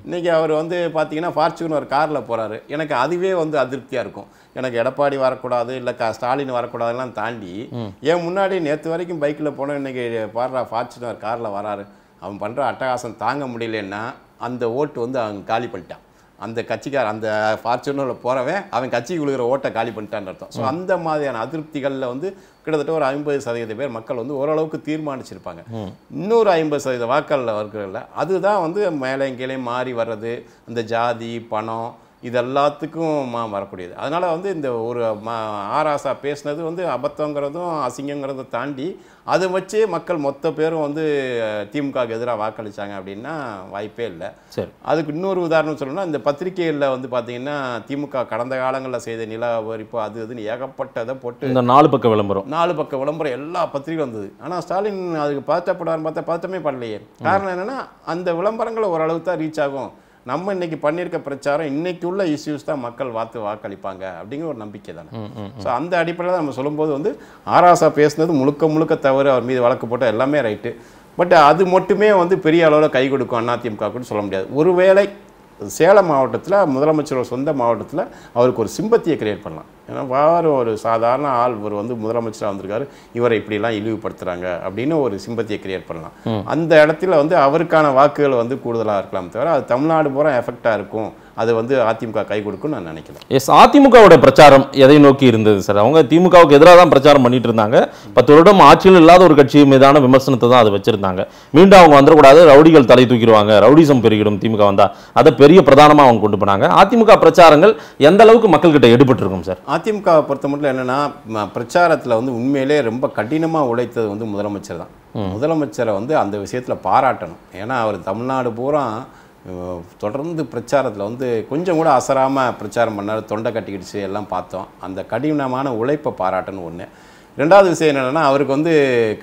இன்றைக்கி அவர் வந்து பார்த்தீங்கன்னா ஃபார்ச்சூன் ஒரு காரில் போகிறாரு எனக்கு அதுவே வந்து அதிருப்தியாக இருக்கும் எனக்கு எடப்பாடி வரக்கூடாது இல்லை கா ஸ்டாலின் வரக்கூடாதுலாம் தாண்டி என் முன்னாடி நேற்று வரைக்கும் பைக்கில் போனோம் இன்றைக்கி பாடுறா ஃபார்ச்சுனர் காரில் வராரு அவன் பண்ணுற அட்டகாசம் தாங்க முடியலன்னா அந்த ஓட்டு வந்து அவன் காலி பண்ணிட்டான் அந்த கட்சிக்கார அந்த ஃபார்ச்சுனரில் போகிறவன் அவன் கட்சிக்கு விழுகிற ஓட்டை காலி பண்ணிட்டான்னு அர்த்தம் ஸோ அந்த மாதிரியான அதிருப்திகளில் வந்து கிட்டத்தட்ட ஒரு ஐம்பது சதவீத பேர் மக்கள் வந்து ஓரளவுக்கு தீர்மானிச்சிருப்பாங்க இன்னொரு ஐம்பது சதவீத வாக்களில் இருக்கிறதில்ல அதுதான் வந்து மேலே கீழே மாறி வர்றது அந்த ஜாதி பணம் இது எல்லாத்துக்கும் மா வரக்கூடியது அதனால் வந்து இந்த ஒரு மா ஆராசா பேசுனது வந்து அபத்தங்கிறதும் அசிங்கங்கிறத தாண்டி அதை வச்சு மக்கள் மொத்த பேரும் வந்து திமுகவுக்கு எதிராக வாக்களித்தாங்க அப்படின்னா வாய்ப்பே இல்லை சரி அதுக்கு இன்னொரு உதாரணம் சொல்லணும்னா இந்த பத்திரிகையில் வந்து பார்த்திங்கன்னா திமுக கடந்த காலங்களில் செய்த நில வரிப்பு அது இதுன்னு ஏகப்பட்டதை போட்டு இந்த நாலு பக்கம் விளம்பரம் நாலு பக்கம் விளம்பரம் எல்லா பத்திரிகையும் வந்தது ஆனால் ஸ்டாலின் அதுக்கு பதட்டப்படாருன்னு பார்த்தா பதட்டமே பண்ணலையே காரணம் என்னென்னா அந்த விளம்பரங்களை ஓரளவு தான் ரீச் ஆகும் நம்ம இன்றைக்கி பண்ணியிருக்க பிரச்சாரம் இன்னைக்கு உள்ள இஷ்யூஸ் தான் மக்கள் வாத்து வாக்களிப்பாங்க அப்படிங்கிற ஒரு நம்பிக்கை தானே ஸோ அந்த அடிப்படையில் நம்ம சொல்லும்போது வந்து ஆராசா பேசுனது முழுக்க முழுக்க தவறு அவர் மீது வழக்கு போட்டால் எல்லாமே ரைட்டு பட் அது மட்டுமே வந்து பெரிய அளவில் கை கொடுக்கும் அதிமுகக்குன்னு சொல்ல முடியாது ஒருவேளை சேலம் மாவட்டத்தில் முதலமைச்சரோட சொந்த மாவட்டத்தில் அவருக்கு ஒரு சிம்பத்தியை கிரியேட் பண்ணலாம் ஏன்னா வேறு ஒரு சாதாரண ஆள் இவர் வந்து முதலமைச்சராக வந்திருக்காரு இவரை இப்படிலாம் இழிவுபடுத்துகிறாங்க அப்படின்னு ஒரு சிம்பத்தியை கிரியேட் பண்ணலாம் அந்த இடத்துல வந்து அவருக்கான வாக்குகள் வந்து கூடுதலாக இருக்கலாம் தவிர அது தமிழ்நாடு பூரா எஃபெக்டாக இருக்கும் அது வந்து அதிமுக கை கொடுக்கும் நான் நினைக்கிறேன் எஸ் அதிமுகவோட பிரச்சாரம் எதை நோக்கி இருந்தது சார் அவங்க திமுகவுக்கு எதிராக தான் பிரச்சாரம் பண்ணிட்டு இருந்தாங்க பத்து வருடம் ஆட்சியில் இல்லாத ஒரு கட்சி மீதான விமர்சனத்தை தான் அதை வச்சிருந்தாங்க மீண்டும் அவங்க வந்துடக்கூடாது ரவுடிகள் தலை தூக்கிடுவாங்க ரவுடிசம் பெருகிடும் திமுக வந்தால் அதை பெரிய பிரதானமாக அவங்க கொண்டு போனாங்க அதிமுக பிரச்சாரங்கள் எந்த அளவுக்கு மக்கள்கிட்ட இருக்கும் சார் அதிமுக பொறுத்த மட்டும் என்னன்னா பிரச்சாரத்தில் வந்து உண்மையிலே ரொம்ப கடினமாக உழைத்தது வந்து முதலமைச்சர் தான் முதலமைச்சரை வந்து அந்த விஷயத்தில் பாராட்டணும் ஏன்னா அவர் தமிழ்நாடு பூரா தொடர்ந்து பிரச்சாரத்தில் வந்து கொஞ்சம் கூட அசராமல் பிரச்சாரம் பண்ணார் தொண்டை கட்டிக்கிடுச்சு எல்லாம் பார்த்தோம் அந்த கடினமான உழைப்பை பாராட்டுன்னு ஒன்று ரெண்டாவது விஷயம் என்னென்னா அவருக்கு வந்து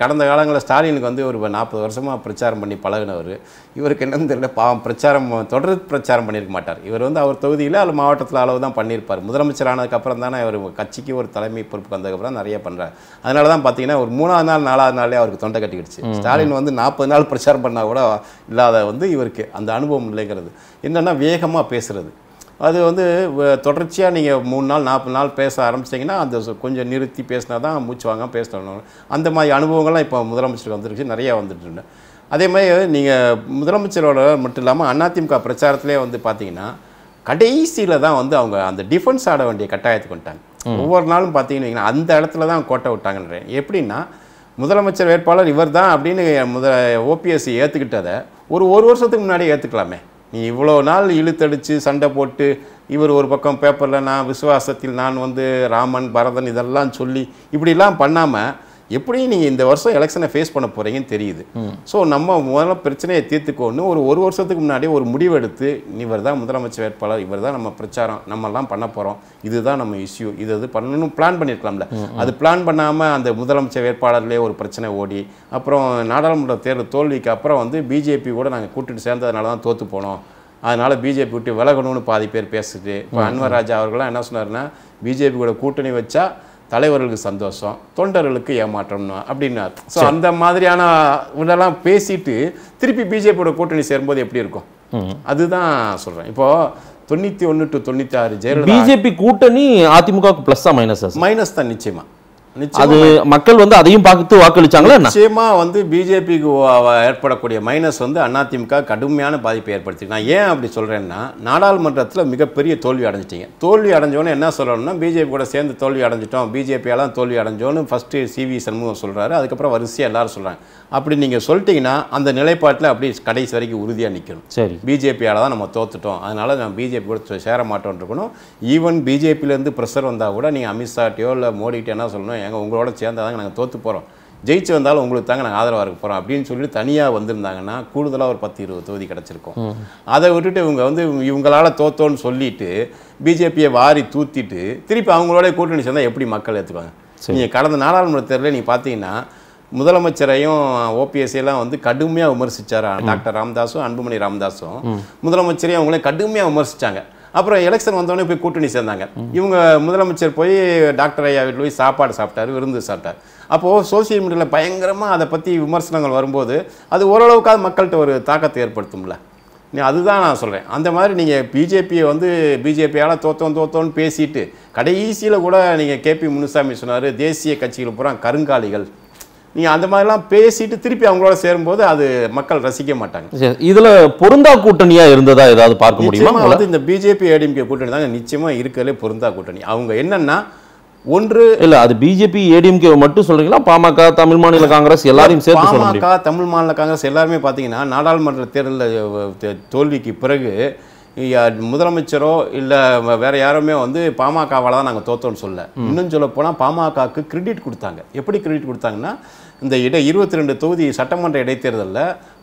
கடந்த காலங்களில் ஸ்டாலினுக்கு வந்து ஒரு நாற்பது வருஷமாக பிரச்சாரம் பண்ணி பழகினவர் இவருக்கு என்னென்னு தெரியல பாவம் பிரச்சாரம் தொடர் பிரச்சாரம் பண்ணியிருக்க மாட்டார் இவர் வந்து அவர் தொகுதியில் அல்ல மாவட்டத்தில் அளவு தான் பண்ணியிருப்பார் முதலமைச்சர் ஆனதுக்கப்புறம் தானே அவர் கட்சிக்கு ஒரு தலைமை பொறுப்பு வந்ததுக்கப்புறம் நிறைய பண்ணுறாரு அதனால தான் பார்த்தீங்கன்னா ஒரு மூணாவது நாள் நாலாவது நாளே அவருக்கு தொண்டை கட்டிக்கிடுச்சு ஸ்டாலின் வந்து நாற்பது நாள் பிரச்சாரம் பண்ணால் கூட இல்லாத வந்து இவருக்கு அந்த அனுபவம் இல்லைங்கிறது என்னென்னா வேகமாக பேசுகிறது அது வந்து தொடர்ச்சியாக நீங்கள் மூணு நாள் நாற்பது நாள் பேச ஆரம்பிச்சிங்கன்னா அந்த கொஞ்சம் நிறுத்தி பேசினா தான் மூச்சு வாங்க பேசணும் அந்த மாதிரி அனுபவங்கள்லாம் இப்போ முதலமைச்சருக்கு வந்துருச்சு நிறையா வந்துட்டு அதே மாதிரி நீங்கள் முதலமைச்சரோட மட்டும் இல்லாமல் அதிமுக பிரச்சாரத்திலே வந்து பார்த்தீங்கன்னா கடைசியில் தான் வந்து அவங்க அந்த டிஃபென்ஸ் ஆட வேண்டிய கட்டாயத்துக்கு வந்துட்டாங்க ஒவ்வொரு நாளும் பார்த்தீங்கன்னு அந்த இடத்துல தான் கோட்டை விட்டாங்கன்றேன் எப்படின்னா முதலமைச்சர் வேட்பாளர் இவர் தான் அப்படின்னு முத ஓபிஎஸ்சி ஏற்றுக்கிட்டதை ஒரு ஒரு வருஷத்துக்கு முன்னாடி ஏற்றுக்கலாமே நீ இவ்வளோ நாள் இழுத்தடிச்சு சண்டை போட்டு இவர் ஒரு பக்கம் பேப்பரில் நான் விசுவாசத்தில் நான் வந்து ராமன் பரதன் இதெல்லாம் சொல்லி இப்படிலாம் பண்ணாமல் எப்படியும் நீங்கள் இந்த வருஷம் எலெக்ஷனை ஃபேஸ் பண்ண போகிறீங்கன்னு தெரியுது ஸோ நம்ம முதல்ல பிரச்சனையை தீர்த்துக்கோன்னு ஒரு ஒரு வருஷத்துக்கு முன்னாடி ஒரு எடுத்து இவர் தான் முதலமைச்சர் வேட்பாளர் இவர் தான் நம்ம பிரச்சாரம் நம்மெல்லாம் பண்ண போகிறோம் இதுதான் நம்ம இஷ்யூ இது இது பண்ணணும் பிளான் பண்ணியிருக்கலாம்ல அது பிளான் பண்ணாமல் அந்த முதலமைச்சர் வேட்பாளர்லேயே ஒரு பிரச்சனை ஓடி அப்புறம் நாடாளுமன்ற தேர்தல் தோல்விக்கு அப்புறம் வந்து பிஜேபி கூட நாங்கள் கூட்டிட்டு சேர்ந்ததுனால தான் தோற்று போனோம் அதனால் பிஜேபி விட்டு விலகணும்னு பாதி பேர் பேசிட்டு இப்போ அன்வர் ராஜா அவர்கள்லாம் என்ன சொன்னார்னா பிஜேபி கூட கூட்டணி வச்சா தலைவர்களுக்கு சந்தோஷம் தொண்டர்களுக்கு ஏமாற்றம்னு அப்படின்னார் ஸோ அந்த மாதிரியான இதெல்லாம் பேசிட்டு திருப்பி பிஜேபியோட கூட்டணி சேரும்போது எப்படி இருக்கும் அதுதான் சொல்கிறேன் இப்போ தொண்ணூத்தி ஒன்று டு தொண்ணூத்தி ஆறு ஜெயலலிதா பிஜேபி கூட்டணி அதிமுக தான் மைனஸ் மைனஸ் தான் நிச்சயமா அது மக்கள் வந்து அதையும் பார்த்து வாக்களிச்சாங்களா நிச்சயமா வந்து பிஜேபிக்கு ஏற்படக்கூடிய மைனஸ் வந்து அதிமுக கடுமையான பாதிப்பை ஏற்படுத்தி நான் ஏன் அப்படி சொல்கிறேன்னா நாடாளுமன்றத்தில் மிகப்பெரிய தோல்வி அடைஞ்சிட்டிங்க தோல்வி அடைஞ்சோன்னு என்ன சொல்லணும்னா பிஜேபி கூட சேர்ந்து தோல்வி அடைஞ்சிட்டோம் பிஜேபியெல்லாம் தோல்வி அடைஞ்சோன்னு ஃபஸ்ட்டு சிவி சண்முகம் சொல்கிறாரு அதுக்கப்புறம் வரிசையாக எல்லாரும் சொல்கிறாங்க அப்படி நீங்கள் சொல்லிட்டீங்கன்னா அந்த நிலைப்பாட்டில் அப்படி கடைசி வரைக்கும் உறுதியாக நிற்கணும் சரி பிஜேபியால் தான் நம்ம தோத்துட்டோம் அதனால் நம்ம பிஜேபி கூட சேர மாட்டோம்னு இருக்கணும் ஈவன் பிஜேபியிலேருந்து ப்ரெஷர் வந்தால் கூட நீங்கள் அமித்ஷாட்டையோ இல்லை மோடிகிட்டே என்ன சொல்லணும் ஏங்க உங்களோட சேர்ந்தாதாங்க நாங்கள் தோற்று போகிறோம் ஜெயிச்சு வந்தாலும் உங்களுக்கு தாங்க நாங்கள் ஆதரவாக இருக்க போகிறோம் அப்படின்னு சொல்லிட்டு தனியாக வந்திருந்தாங்கன்னா கூடுதலாக ஒரு பத்து இருபது தொகுதி கிடச்சிருக்கும் அதை விட்டுட்டு இவங்க வந்து இவங்களால் தோத்தோன்னு சொல்லிட்டு பிஜேபியை வாரி தூத்திட்டு திருப்பி அவங்களோட கூட்டணி சேர்ந்தால் எப்படி மக்கள் ஏற்றுப்பாங்க நீங்கள் கடந்த நாடாளுமன்ற தேர்தலில் நீங்கள் பார்த்தீங்கன்னா முதலமைச்சரையும் ஓபிஎஸ்ஐலாம் வந்து கடுமையாக விமர்சித்தார் டாக்டர் ராமதாஸும் அன்புமணி ராமதாஸும் முதலமைச்சரையும் அவங்களையும் கடுமையாக விமர்சித்தாங்க அப்புறம் எலெக்ஷன் வந்தோடனே போய் கூட்டணி சேர்ந்தாங்க இவங்க முதலமைச்சர் போய் டாக்டர் ஐயா வீட்டில் போய் சாப்பாடு சாப்பிட்டாரு விருந்து சாப்பிட்டார் அப்போது சோசியல் மீடியாவில் பயங்கரமாக அதை பற்றி விமர்சனங்கள் வரும்போது அது ஓரளவுக்காவது மக்கள்கிட்ட ஒரு தாக்கத்தை ஏற்படுத்தும்ல அதுதான் நான் சொல்கிறேன் அந்த மாதிரி நீங்கள் பிஜேபியை வந்து பிஜேபியால் தோத்தோம் தோத்தோன்னு பேசிட்டு கடைசியில் கூட நீங்கள் கேபி முனுசாமி சொன்னார் தேசிய கட்சிகள் பூரா கருங்காலிகள் நீங்கள் அந்த மாதிரிலாம் பேசிட்டு திருப்பி அவங்களோட சேரும்போது அது மக்கள் ரசிக்க மாட்டாங்க இதில் பொருந்தா கூட்டணியாக இருந்ததா ஏதாவது பார்க்க முடியுமா அதாவது இந்த பிஜேபி ஏடிஎம்கே கூட்டணி தாங்க நிச்சயமாக இருக்கிறதே பொருந்தா கூட்டணி அவங்க என்னென்னா ஒன்று இல்லை அது பிஜேபி ஏடிஎம்கே மட்டும் சொல்கிறீங்களா பாமக தமிழ் மாநில காங்கிரஸ் எல்லாரையும் சேர்த்து பாமக தமிழ் மாநில காங்கிரஸ் எல்லாருமே பார்த்தீங்கன்னா நாடாளுமன்ற தேர்தலில் தோல்விக்கு பிறகு முதலமைச்சரோ இல்லை வேற யாருமே வந்து பாமகவால் தான் நாங்கள் தோத்தோம்னு சொல்ல இன்னும் சொல்ல போனால் பாமகக்கு கிரெடிட் கொடுத்தாங்க எப்படி கிரெடிட் கொடுத்தாங்கன்னா இந்த இடை இருபத்தி ரெண்டு தொகுதி சட்டமன்ற இடைத்தேர்தலில்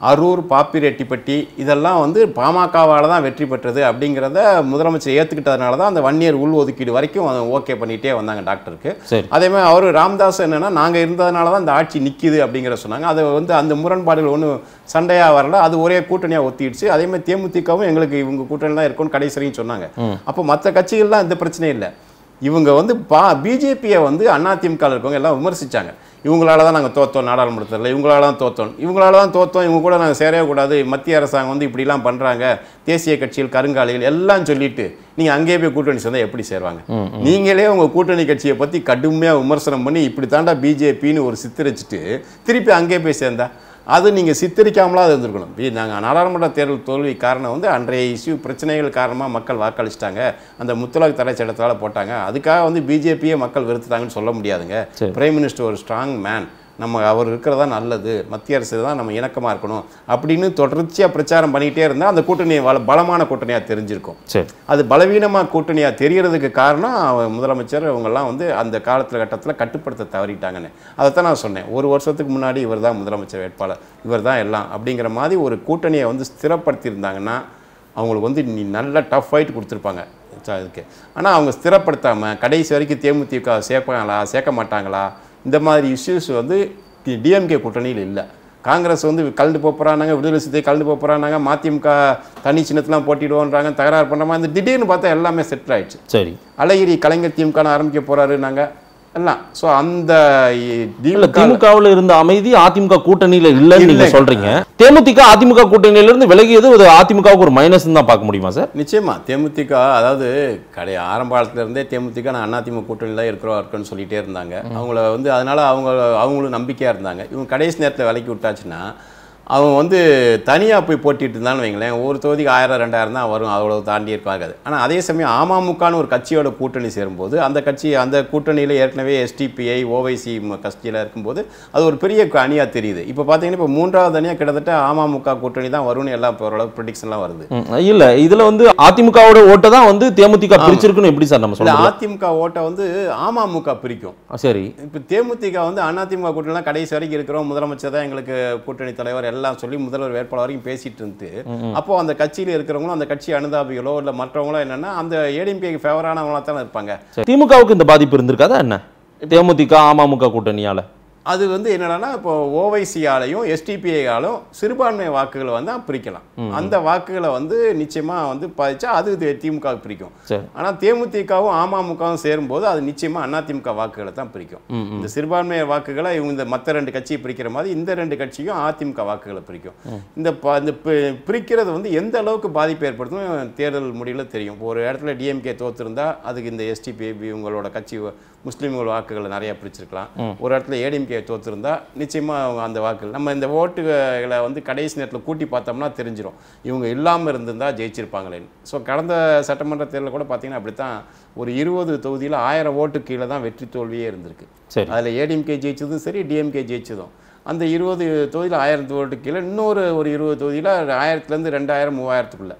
அரூர் பாப்பிரெட்டிப்பட்டி இதெல்லாம் வந்து பாமகவால் தான் வெற்றி பெற்றது அப்படிங்கிறத முதலமைச்சர் ஏற்றுக்கிட்டதுனால தான் அந்த வன்னியர் இயர் உள் ஒதுக்கீடு வரைக்கும் ஓகே பண்ணிகிட்டே வந்தாங்க டாக்டருக்கு அதேமாதிரி அவர் ராம்தாஸ் என்னென்னா நாங்கள் இருந்ததுனால தான் இந்த ஆட்சி நிற்கிது அப்படிங்கிற சொன்னாங்க அதை வந்து அந்த முரண்பாடுகள் ஒன்றும் சண்டையாக வரல அது ஒரே கூட்டணியாக ஒத்திடுச்சு அதேமாதிரி தேமுதிகவும் எங்களுக்கு இவங்க கூட்டணி தான் இருக்கும்னு கடைசியும் சொன்னாங்க அப்போ மற்ற கட்சிகள்லாம் இந்த பிரச்சனையும் இல்லை இவங்க வந்து பா பிஜேபியை வந்து அதிமுக இருக்கவங்க எல்லாம் விமர்சித்தாங்க இவங்களால தான் நாங்கள் தோத்தோம் நாடாளுமன்றத்தில் இவங்களால தான் தோத்தோம் இவங்களால தான் தோத்தோம் இவங்க கூட நாங்கள் சேரவே கூடாது மத்திய அரசாங்கம் வந்து இப்படிலாம் பண்ணுறாங்க தேசிய கட்சிகள் கருங்காலிகள் எல்லாம் சொல்லிட்டு நீங்கள் அங்கேயே போய் கூட்டணி சேர்ந்தால் எப்படி சேருவாங்க நீங்களே உங்கள் கூட்டணி கட்சியை பற்றி கடுமையாக விமர்சனம் பண்ணி இப்படி தாண்டா பிஜேபின்னு ஒரு சித்திரிச்சிட்டு திருப்பி அங்கேயே போய் சேர்ந்தா அது நீங்கள் சித்தரிக்காமலாம் அது இருந்திருக்கணும் நாங்கள் நாடாளுமன்ற தேர்தல் தோல்வி காரணம் வந்து அன்றைய இஷ்யூ பிரச்சனைகள் காரணமாக மக்கள் வாக்களிச்சிட்டாங்க அந்த முத்தலாக் தடை சட்டத்தால் போட்டாங்க அதுக்காக வந்து பிஜேபியே மக்கள் வெறுத்துட்டாங்கன்னு சொல்ல முடியாதுங்க பிரைம் மினிஸ்டர் ஒரு ஸ்ட்ராங் மேன் நம்ம அவர் இருக்கிறதா நல்லது மத்திய அரசு தான் நம்ம இணக்கமாக இருக்கணும் அப்படின்னு தொடர்ச்சியாக பிரச்சாரம் பண்ணிக்கிட்டே இருந்தால் அந்த கூட்டணி வள பலமான கூட்டணியாக தெரிஞ்சிருக்கும் சரி அது பலவீனமாக கூட்டணியாக தெரிகிறதுக்கு காரணம் முதலமைச்சர் இவங்கெல்லாம் வந்து அந்த காலத்தில் கட்டத்தில் கட்டுப்படுத்த தவறிட்டாங்கன்னு அதை தான் நான் சொன்னேன் ஒரு வருஷத்துக்கு முன்னாடி இவர் தான் முதலமைச்சர் வேட்பாளர் இவர் தான் எல்லாம் அப்படிங்கிற மாதிரி ஒரு கூட்டணியை வந்து ஸ்திரப்படுத்தியிருந்தாங்கன்னா அவங்களுக்கு வந்து நீ நல்ல டஃப் ஃபைட் கொடுத்துருப்பாங்க இதுக்கு ஆனால் அவங்க ஸ்திரப்படுத்தாமல் கடைசி வரைக்கும் தேமுதிக சேர்ப்பாங்களா சேர்க்க மாட்டாங்களா இந்த மாதிரி இஷ்யூஸ் வந்து டிஎம்கே கூட்டணியில் இல்லை காங்கிரஸ் வந்து கலந்து போகிறானாங்க விடுதலை சித்தை கலந்து போகிறானாங்க மதிமுக தனி சின்னத்தெலாம் போட்டிடுவோன்றாங்க தகராறு பண்ணுற இந்த திடீர்னு பார்த்தா எல்லாமே செட்டில் ஆகிடுச்சு சரி அழகிரி கலைஞர் திமுக ஆரம்பிக்க போகிறாரு நாங்கள் என்ன ஸோ அந்த திமுகவில் இருந்த அமைதி அதிமுக கூட்டணியில் இல்லைன்னு நீங்கள் சொல்கிறீங்க தேமுதிக அதிமுக கூட்டணியிலிருந்து விலகியது ஒரு அதிமுகவுக்கு ஒரு மைனஸ் தான் பார்க்க முடியுமா சார் நிச்சயமா தேமுதிக அதாவது கடை ஆரம்ப காலத்துலேருந்தே தேமுதிக நான் அதிமுக கூட்டணியில் தான் இருக்கிறோம் இருக்குன்னு சொல்லிட்டே இருந்தாங்க அவங்கள வந்து அதனால அவங்க அவங்களும் நம்பிக்கையாக இருந்தாங்க இவங்க கடைசி நேரத்தில் விலக்கி விட்டாச்சுன்னா அவன் வந்து தனியாக போய் போட்டிட்டு இருந்தான்னு வைங்களேன் ஒரு தொகுதிக்கு ஆயிரம் ரெண்டாயிரம் தான் வரும் அவ்வளோ தாண்டி இருக்காது ஆனால் அதே சமயம் அமமுகன்னு ஒரு கட்சியோட கூட்டணி சேரும்போது அந்த கட்சி அந்த கூட்டணியில் ஏற்கனவே எஸ்டிபிஐ ஓவைசி கட்சியில் இருக்கும்போது அது ஒரு பெரிய அணியாக தெரியுது இப்போ பார்த்தீங்கன்னா இப்போ மூன்றாவது அணியாக கிட்டத்தட்ட அமமுக கூட்டணி தான் வரும்னு எல்லாம் ஓரளவுக்கு ஓரளவு வருது இல்லை இதில் வந்து அதிமுகவோட ஓட்டை தான் வந்து தேமுதிக பிரிச்சிருக்குன்னு எப்படி சார் நம்ம சொல்லலாம் அதிமுக ஓட்டை வந்து அமமுக பிரிக்கும் சரி இப்போ தேமுதிக வந்து அதிமுக கூட்டணி கடைசி வரைக்கும் இருக்கிறோம் முதலமைச்சர் தான் எங்களுக்கு கூட்டணி தலைவர் எல்லாம் எல்லாம் சொல்லி முதல்வர் வேட்பாளர் வரைக்கும் பேசிட்டு இருந்து அப்போ அந்த கட்சியில இருக்கிறவங்களும் அந்த கட்சி அனுதாபிகளோ இல்ல மற்றவங்களோ என்னன்னா அந்த ஏடிஎம்கேக்கு ஃபேவரானவங்களா தானே இருப்பாங்க திமுகவுக்கு இந்த பாதிப்பு இருந்திருக்காதா என்ன தேமுதிக அமமுக கூட்டணியால அது வந்து என்னடானா இப்போ ஓவைசியாலையும் எஸ்டிபிஐயாலும் சிறுபான்மை வாக்குகளை வந்து பிரிக்கலாம் அந்த வாக்குகளை வந்து நிச்சயமா வந்து பதிச்சா அது திமுக பிரிக்கும் ஆனால் தேமுதிகவும் அமமுகவும் சேரும்போது அது நிச்சயமா அதிமுக வாக்குகளை தான் பிரிக்கும் இந்த சிறுபான்மை வாக்குகளை இவங்க இந்த மற்ற ரெண்டு கட்சியை பிரிக்கிற மாதிரி இந்த ரெண்டு கட்சியும் அதிமுக வாக்குகளை பிரிக்கும் இந்த இந்த பிரிக்கிறது வந்து எந்த அளவுக்கு பாதிப்பு ஏற்படுத்தும் தேர்தல் முடியல தெரியும் ஒரு இடத்துல டிஎம்கே தோத்துருந்தா அதுக்கு இந்த எஸ்டிபி இவங்களோட கட்சி முஸ்லீம்கள் வாக்குகளை நிறையா பிடிச்சிருக்கலாம் ஒரு இடத்துல ஏடிஎம்கே தோத்துருந்தா நிச்சயமாக அந்த வாக்குகள் நம்ம இந்த ஓட்டுகளை வந்து கடைசி நேரத்தில் கூட்டி பார்த்தோம்னா தெரிஞ்சிடும் இவங்க இல்லாமல் இருந்திருந்தால் ஜெயிச்சிருப்பாங்களேன்னு ஸோ கடந்த சட்டமன்ற தேர்தலில் கூட பார்த்தீங்கன்னா அப்படி தான் ஒரு இருபது தொகுதியில் ஆயிரம் ஓட்டு கீழே தான் வெற்றி தோல்வியே இருந்திருக்கு சரி அதில் ஏடிஎம்கே ஜெயிச்சதும் சரி டிஎம்கே ஜெயிச்சதும் அந்த இருபது தொகுதியில் ஆயிரத்து ஓட்டு கீழே இன்னொரு ஒரு இருபது தொகுதியில் ஆயிரத்துலேருந்து ரெண்டாயிரம் மூவாயிரத்துக்குள்ளே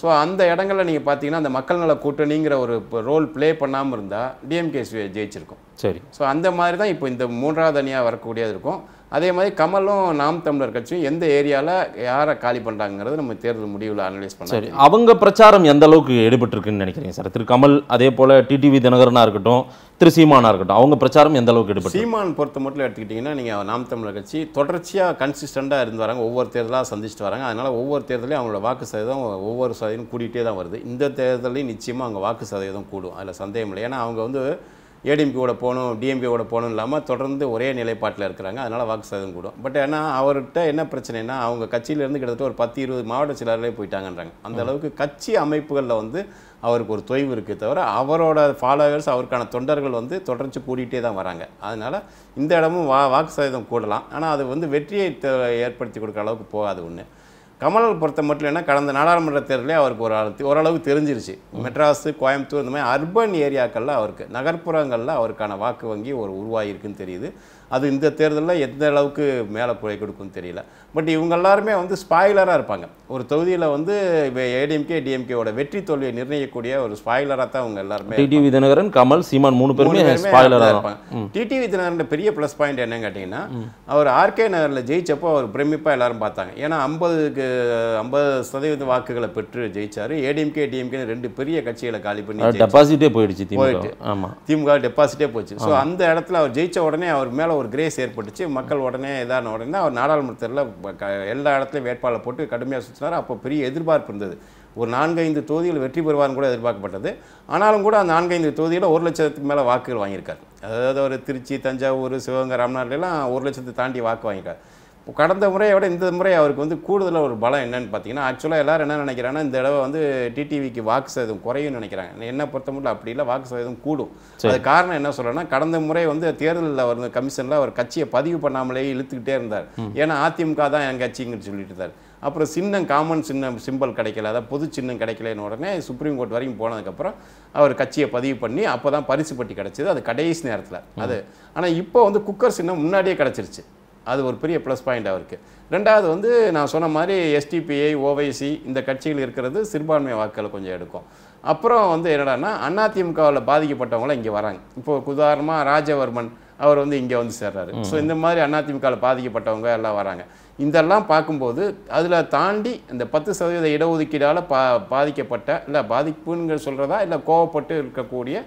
ஸோ அந்த இடங்களில் நீங்கள் பார்த்தீங்கன்னா அந்த மக்கள் நல கூட்டணிங்கிற ஒரு ரோல் ப்ளே பண்ணாமல் இருந்தால் டிஎம்கே ஜெயிச்சிருக்கும் சரி ஸோ அந்த மாதிரி தான் இப்போ இந்த மூன்றாவது அணியாக வரக்கூடியது இருக்கும் அதே மாதிரி கமலும் நாம் தமிழர் கட்சியும் எந்த ஏரியாவில் யாரை காலி பண்ணுறாங்கிறது நம்ம தேர்தல் முடிவில் அனலைஸ் பண்ண சரி அவங்க பிரச்சாரம் எந்த அளவுக்கு ஈடுபட்டிருக்குன்னு நினைக்கிறீங்க சார் திரு கமல் அதே போல் டிடிவி தினகரனாக இருக்கட்டும் திரு சீமானாக இருக்கட்டும் அவங்க பிரச்சாரம் எந்த அளவுக்கு ஈடுபட்டு சீமான் பொறுத்த மட்டும் எடுத்துக்கிட்டிங்கன்னா நீங்கள் நாம் தமிழர் கட்சி தொடர்ச்சியாக கன்சிஸ்டண்ட்டாக இருந்து வராங்க ஒவ்வொரு தேர்தலாக சந்திச்சுட்டு வராங்க அதனால் ஒவ்வொரு தேர்தலையும் அவங்களோட வாக்கு சதவீதம் ஒவ்வொரு சதவீதம் கூட்டிகிட்டே தான் வருது இந்த தேர்தலையும் நிச்சயமாக அவங்க வாக்கு சதவீதம் கூடும் அதில் சந்தேகம் இல்லை ஏன்னா அவங்க வந்து ஏடிஎம்கேவோட போகணும் டிஎம்கேவோட போகணும் இல்லாமல் தொடர்ந்து ஒரே நிலைப்பாட்டில் இருக்கிறாங்க அதனால் வாக்கு சதவீதம் கூடும் பட் ஏன்னா அவர்கிட்ட என்ன பிரச்சனைனா அவங்க கட்சியிலேருந்து கிட்டத்தட்ட ஒரு பத்து இருபது மாவட்ட செயலாளர்களே போயிட்டாங்கன்றாங்க அந்த அளவுக்கு கட்சி அமைப்புகளில் வந்து அவருக்கு ஒரு தொய்வு இருக்குது தவிர அவரோட ஃபாலோவர்ஸ் அவருக்கான தொண்டர்கள் வந்து தொடர்ச்சி கூடிகிட்டே தான் வராங்க அதனால் இந்த இடமும் வா வாக்கு சதவீதம் கூடலாம் ஆனால் அது வந்து வெற்றியை ஏற்படுத்தி கொடுக்குற அளவுக்கு போகாது ஒன்று கமலால் பொறுத்த மட்டும் இல்லைன்னா கடந்த நாடாளுமன்ற தேர்தலே அவருக்கு ஒரு ஓரளவு தெரிஞ்சிருச்சு மெட்ராஸு கோயம்புத்தூர் இந்த மாதிரி அர்பன் ஏரியாக்களில் அவருக்கு நகர்ப்புறங்களில் அவருக்கான வாக்கு வங்கி ஒரு உருவாகிருக்குன்னு தெரியுது அது இந்த தேர்தலில் எந்த அளவுக்கு மேலே புழை கொடுக்குன்னு தெரியல பட் இவங்க எல்லாருமே வந்து ஸ்பாயிலராக இருப்பாங்க ஒரு தொகுதியில் வந்து இப்போ ஏடிஎம்கே டிஎம்கேவோட வெற்றி தோல்வியை நிர்ணயிக்கக்கூடிய ஒரு ஸ்பாயிலராக தான் அவங்க எல்லாருமே டிடிவி தினகரன் கமல் சீமான் மூணு பேருமே ஸ்பாயிலராக இருப்பாங்க டிடிவி தினகரன் பெரிய ப்ளஸ் பாயிண்ட் என்னன்னு கேட்டிங்கன்னா அவர் ஆர்கே நகரில் ஜெயிச்சப்போ அவர் பிரமிப்பாக எல்லாரும் பார்த்தாங்க ஏன்னா ஐம்பதுக்கு ஐம்பது சதவீத வாக்குகளை பெற்று ஜெயிச்சார் ஏடிஎம்கே டிஎம்கே ரெண்டு பெரிய கட்சிகளை காலி பண்ணி டெபாசிட்டே போயிடுச்சு போயிட்டு ஆமாம் திமுக டெபாசிட்டே போச்சு ஸோ அந்த இடத்துல அவர் ஜெயிச்ச உடனே அவர் மேலே ஒரு கிரேஸ் ஏற்பட்டுச்சு மக்கள் உடனே இதான உடனே அவர் நாடாளுமன்றத்தில் எல்லா இடத்துலையும் வேட்பாளர் போட்டு கடுமையாக சுற்றினார் அப்போ பெரிய எதிர்பார்ப்பு இருந்தது ஒரு நான்கைந்து தொகுதிகள் வெற்றி பெறுவார்னு கூட எதிர்பார்க்கப்பட்டது ஆனாலும் கூட அந்த நான்கைந்து தொகுதியில் ஒரு லட்சத்துக்கு மேலே வாக்குகள் வாங்கியிருக்காரு அதாவது ஒரு திருச்சி தஞ்சாவூர் சிவகங்கை ராமநாடுலாம் ஒரு லட்சத்தை தாண்டி வாக்கு வாங்கியிருக்காரு இப்போ கடந்த முறையை விட இந்த முறை அவருக்கு வந்து கூடுதலாக ஒரு பலம் என்னன்னு பார்த்தீங்கன்னா ஆக்சுவலாக எல்லோரும் என்ன நினைக்கிறாங்கன்னா இந்த தடவை வந்து டிடிவிக்கு வாக்கு சதவீதம் குறையும் நினைக்கிறாங்க என்ன பொறுத்த மட்டும் அப்படி இல்லை வாக்கு சதவீதம் கூடும் அது காரணம் என்ன சொல்கிறேன்னா கடந்த முறை வந்து தேர்தலில் அவர் கமிஷனில் அவர் கட்சியை பதிவு பண்ணாமலேயே இழுத்துக்கிட்டே இருந்தார் ஏன்னா அதிமுக தான் என் கட்சிங்கன்னு சொல்லிட்டு இருந்தார் அப்புறம் சின்னம் காமன் சின்னம் சிம்பிள் கிடைக்கல அதாவது பொது சின்னம் கிடைக்கலன்னு உடனே சுப்ரீம் கோர்ட் வரைக்கும் போனதுக்கப்புறம் அவர் கட்சியை பதிவு பண்ணி அப்போ தான் பரிசு பட்டி கிடச்சிது அது கடைசி நேரத்தில் அது ஆனால் இப்போ வந்து குக்கர் சின்னம் முன்னாடியே கிடச்சிருச்சு அது ஒரு பெரிய ப்ளஸ் பாயிண்ட் அவருக்கு ரெண்டாவது வந்து நான் சொன்ன மாதிரி எஸ்டிபிஐ ஓவைசி இந்த கட்சிகள் இருக்கிறது சிறுபான்மை வாக்குகளை கொஞ்சம் எடுக்கும் அப்புறம் வந்து என்னடான்னா அதிமுகவில் பாதிக்கப்பட்டவங்களாம் இங்கே வராங்க இப்போ உதாரணமாக ராஜவர்மன் அவர் வந்து இங்கே வந்து சேர்றாரு ஸோ இந்த மாதிரி அதிமுகவில் பாதிக்கப்பட்டவங்க எல்லாம் வராங்க இதெல்லாம் பார்க்கும்போது அதில் தாண்டி இந்த பத்து சதவீத இடஒதுக்கீடால் பா பாதிக்கப்பட்ட இல்லை பாதிப்புங்கிற சொல்கிறதா இல்லை கோவப்பட்டு இருக்கக்கூடிய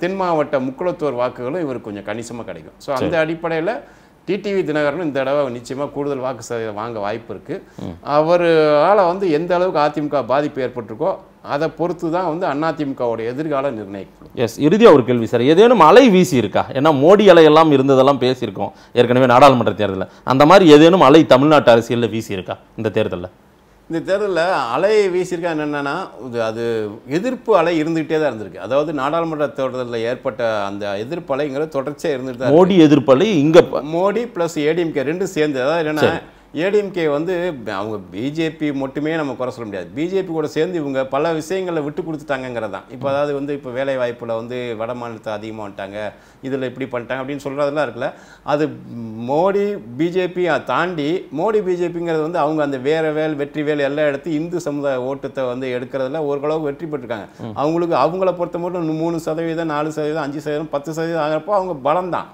தென் மாவட்ட முக்குளத்தூர் வாக்குகளும் இவருக்கு கொஞ்சம் கணிசமாக கிடைக்கும் ஸோ அந்த அடிப்படையில் டிடிவி தினகரனும் இந்த தடவை நிச்சயமாக கூடுதல் வாக்கு சதவீதம் வாங்க வாய்ப்பு இருக்குது அவரால் வந்து எந்த அளவுக்கு அதிமுக பாதிப்பு ஏற்பட்டிருக்கோ அதை பொறுத்து தான் வந்து அதிமுகவுடைய எதிர்கால நிர்ணயிக்கப்படும் எஸ் இறுதியாக ஒரு கேள்வி சார் ஏதேனும் அலை வீசி இருக்கா ஏன்னா மோடி அலையெல்லாம் இருந்ததெல்லாம் பேசியிருக்கோம் ஏற்கனவே நாடாளுமன்ற தேர்தலில் அந்த மாதிரி ஏதேனும் அலை தமிழ்நாட்டு அரசியலில் வீசி இருக்கா இந்த தேர்தலில் இந்த தேர்தலில் அலை வீசியிருக்கா என்னென்னா அது எதிர்ப்பு அலை இருந்துகிட்டே தான் இருந்திருக்கு அதாவது நாடாளுமன்ற தேர்தலில் ஏற்பட்ட அந்த எதிர்ப்பு அலைங்கிறது தொடர்ச்சியாக இருந்துட்டு மோடி எதிர்ப்பு அலை இங்கே மோடி ப்ளஸ் ஏடிஎம்கே ரெண்டும் சேர்ந்து அதாவது என்னென்னா ஏடிஎம்கே வந்து அவங்க பிஜேபி மட்டுமே நம்ம குறை சொல்ல முடியாது பிஜேபி கூட சேர்ந்து இவங்க பல விஷயங்களை விட்டு கொடுத்துட்டாங்கங்கிறது தான் இப்போ அதாவது வந்து இப்போ வேலை வாய்ப்பில் வந்து வட மாநிலத்தை அதிகமாக வந்துட்டாங்க இதில் இப்படி பண்ணிட்டாங்க அப்படின்னு சொல்கிறதெல்லாம் இருக்குல்ல அது மோடி பிஜேபி தாண்டி மோடி பிஜேபிங்கிறது வந்து அவங்க அந்த வேற வேல் வெற்றி வேல் எல்லாம் எடுத்து இந்து சமுதாய ஓட்டத்தை வந்து எடுக்கிறதுல ஓரளவுக்கு வெற்றி பெற்றிருக்காங்க அவங்களுக்கு அவங்கள பொறுத்த மட்டும் மூணு சதவீதம் நாலு சதவீதம் அஞ்சு சதவீதம் பத்து சதவீதம் ஆகிறப்போ அவங்க பலம் தான்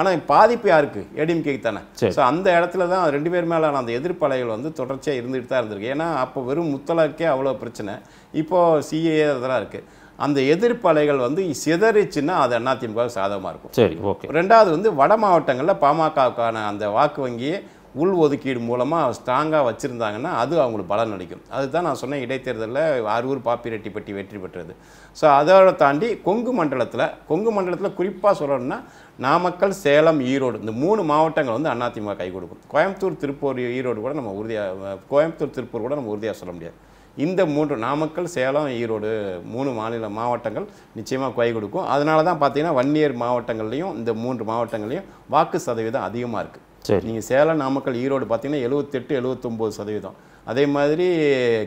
ஆனால் பாதிப்பு யாருக்கு ஏடிஎம்கேக்கு தானே ஸோ அந்த இடத்துல தான் ரெண்டு பேருமே அதனாலான அந்த எதிர்ப்பலைகள் வந்து தொடர்ச்சியாக இருந்துகிட்டு தான் இருந்திருக்கு ஏன்னா அப்போ வெறும் முத்தலாக்கே அவ்வளோ பிரச்சனை இப்போது சிஏஏ இதெல்லாம் இருக்குது அந்த எதிர்ப்பலைகள் வந்து சிதறிச்சுன்னா அது அதிமுக சாதகமாக இருக்கும் சரி ஓகே ரெண்டாவது வந்து வட மாவட்டங்களில் பாமகவுக்கான அந்த வாக்கு வங்கியை உள் ஒதுக்கீடு மூலமாக ஸ்ட்ராங்காக வச்சுருந்தாங்கன்னா அது அவங்களுக்கு பலன் அளிக்கும் அதுதான் நான் சொன்னேன் இடைத்தேர்தலில் அரூர் பாப்பிரெட்டிப்பட்டி வெற்றி பெற்றது ஸோ அதோட தாண்டி கொங்கு மண்டலத்தில் கொங்கு மண்டலத்தில் குறிப்பாக சொல்லணும்னா நாமக்கல் சேலம் ஈரோடு இந்த மூணு மாவட்டங்கள் வந்து அதிமுக கை கொடுக்கும் கோயம்புத்தூர் திருப்பூர் ஈரோடு கூட நம்ம உறுதியாக கோயம்புத்தூர் திருப்பூர் கூட நம்ம உறுதியாக சொல்ல முடியாது இந்த மூன்று நாமக்கல் சேலம் ஈரோடு மூணு மாநில மாவட்டங்கள் நிச்சயமாக கை கொடுக்கும் அதனால தான் பார்த்தீங்கன்னா வன்னியர் மாவட்டங்கள்லையும் இந்த மூன்று மாவட்டங்கள்லையும் வாக்கு சதவீதம் அதிகமாக இருக்குது நீங்கள் சேலம் நாமக்கல் ஈரோடு பார்த்தீங்கன்னா எழுபத்தெட்டு எழுபத்தொம்போது சதவீதம் அதே மாதிரி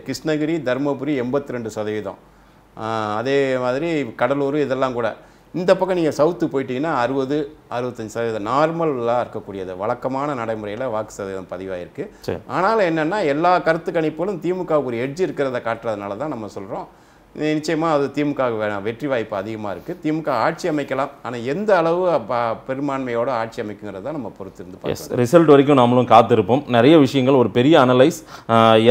கிருஷ்ணகிரி தருமபுரி எண்பத்தி ரெண்டு சதவீதம் அதே மாதிரி கடலூர் இதெல்லாம் கூட இந்த பக்கம் நீங்கள் சவுத்து போயிட்டீங்கன்னா அறுபது அறுபத்தஞ்சு சதவீதம் நார்மலாக இருக்கக்கூடியது வழக்கமான நடைமுறையில் வாக்கு சதவீதம் பதிவாயிருக்கு ஆனாலும் என்னென்னா எல்லா கருத்து கணிப்புகளும் திமுகவுக்கு ஒரு எட்ஜ் இருக்கிறத காட்டுறதுனால தான் நம்ம சொல்கிறோம் நிச்சயமாக அது திமுக வெற்றி வாய்ப்பு அதிகமாக இருக்குது திமுக ஆட்சி அமைக்கலாம் ஆனால் எந்த அளவு பெரும்பான்மையோடு ஆட்சி அமைக்குங்கிறத நம்ம பொறுத்திருந்து எஸ் ரிசல்ட் வரைக்கும் நம்மளும் காத்திருப்போம் நிறைய விஷயங்கள் ஒரு பெரிய அனலைஸ்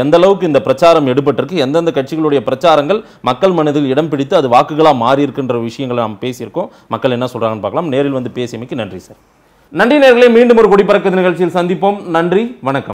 எந்த அளவுக்கு இந்த பிரச்சாரம் எடுபட்டிருக்கு எந்தெந்த கட்சிகளுடைய பிரச்சாரங்கள் மக்கள் மனதில் இடம் பிடித்து அது வாக்குகளாக மாறி இருக்குன்ற விஷயங்களை நாம் பேசியிருக்கோம் மக்கள் என்ன சொல்கிறாங்கன்னு பார்க்கலாம் நேரில் வந்து பேசியமைக்கு நன்றி சார் நன்றி நேர்களை மீண்டும் ஒரு குடிபறக்க நிகழ்ச்சியில் சந்திப்போம் நன்றி வணக்கம்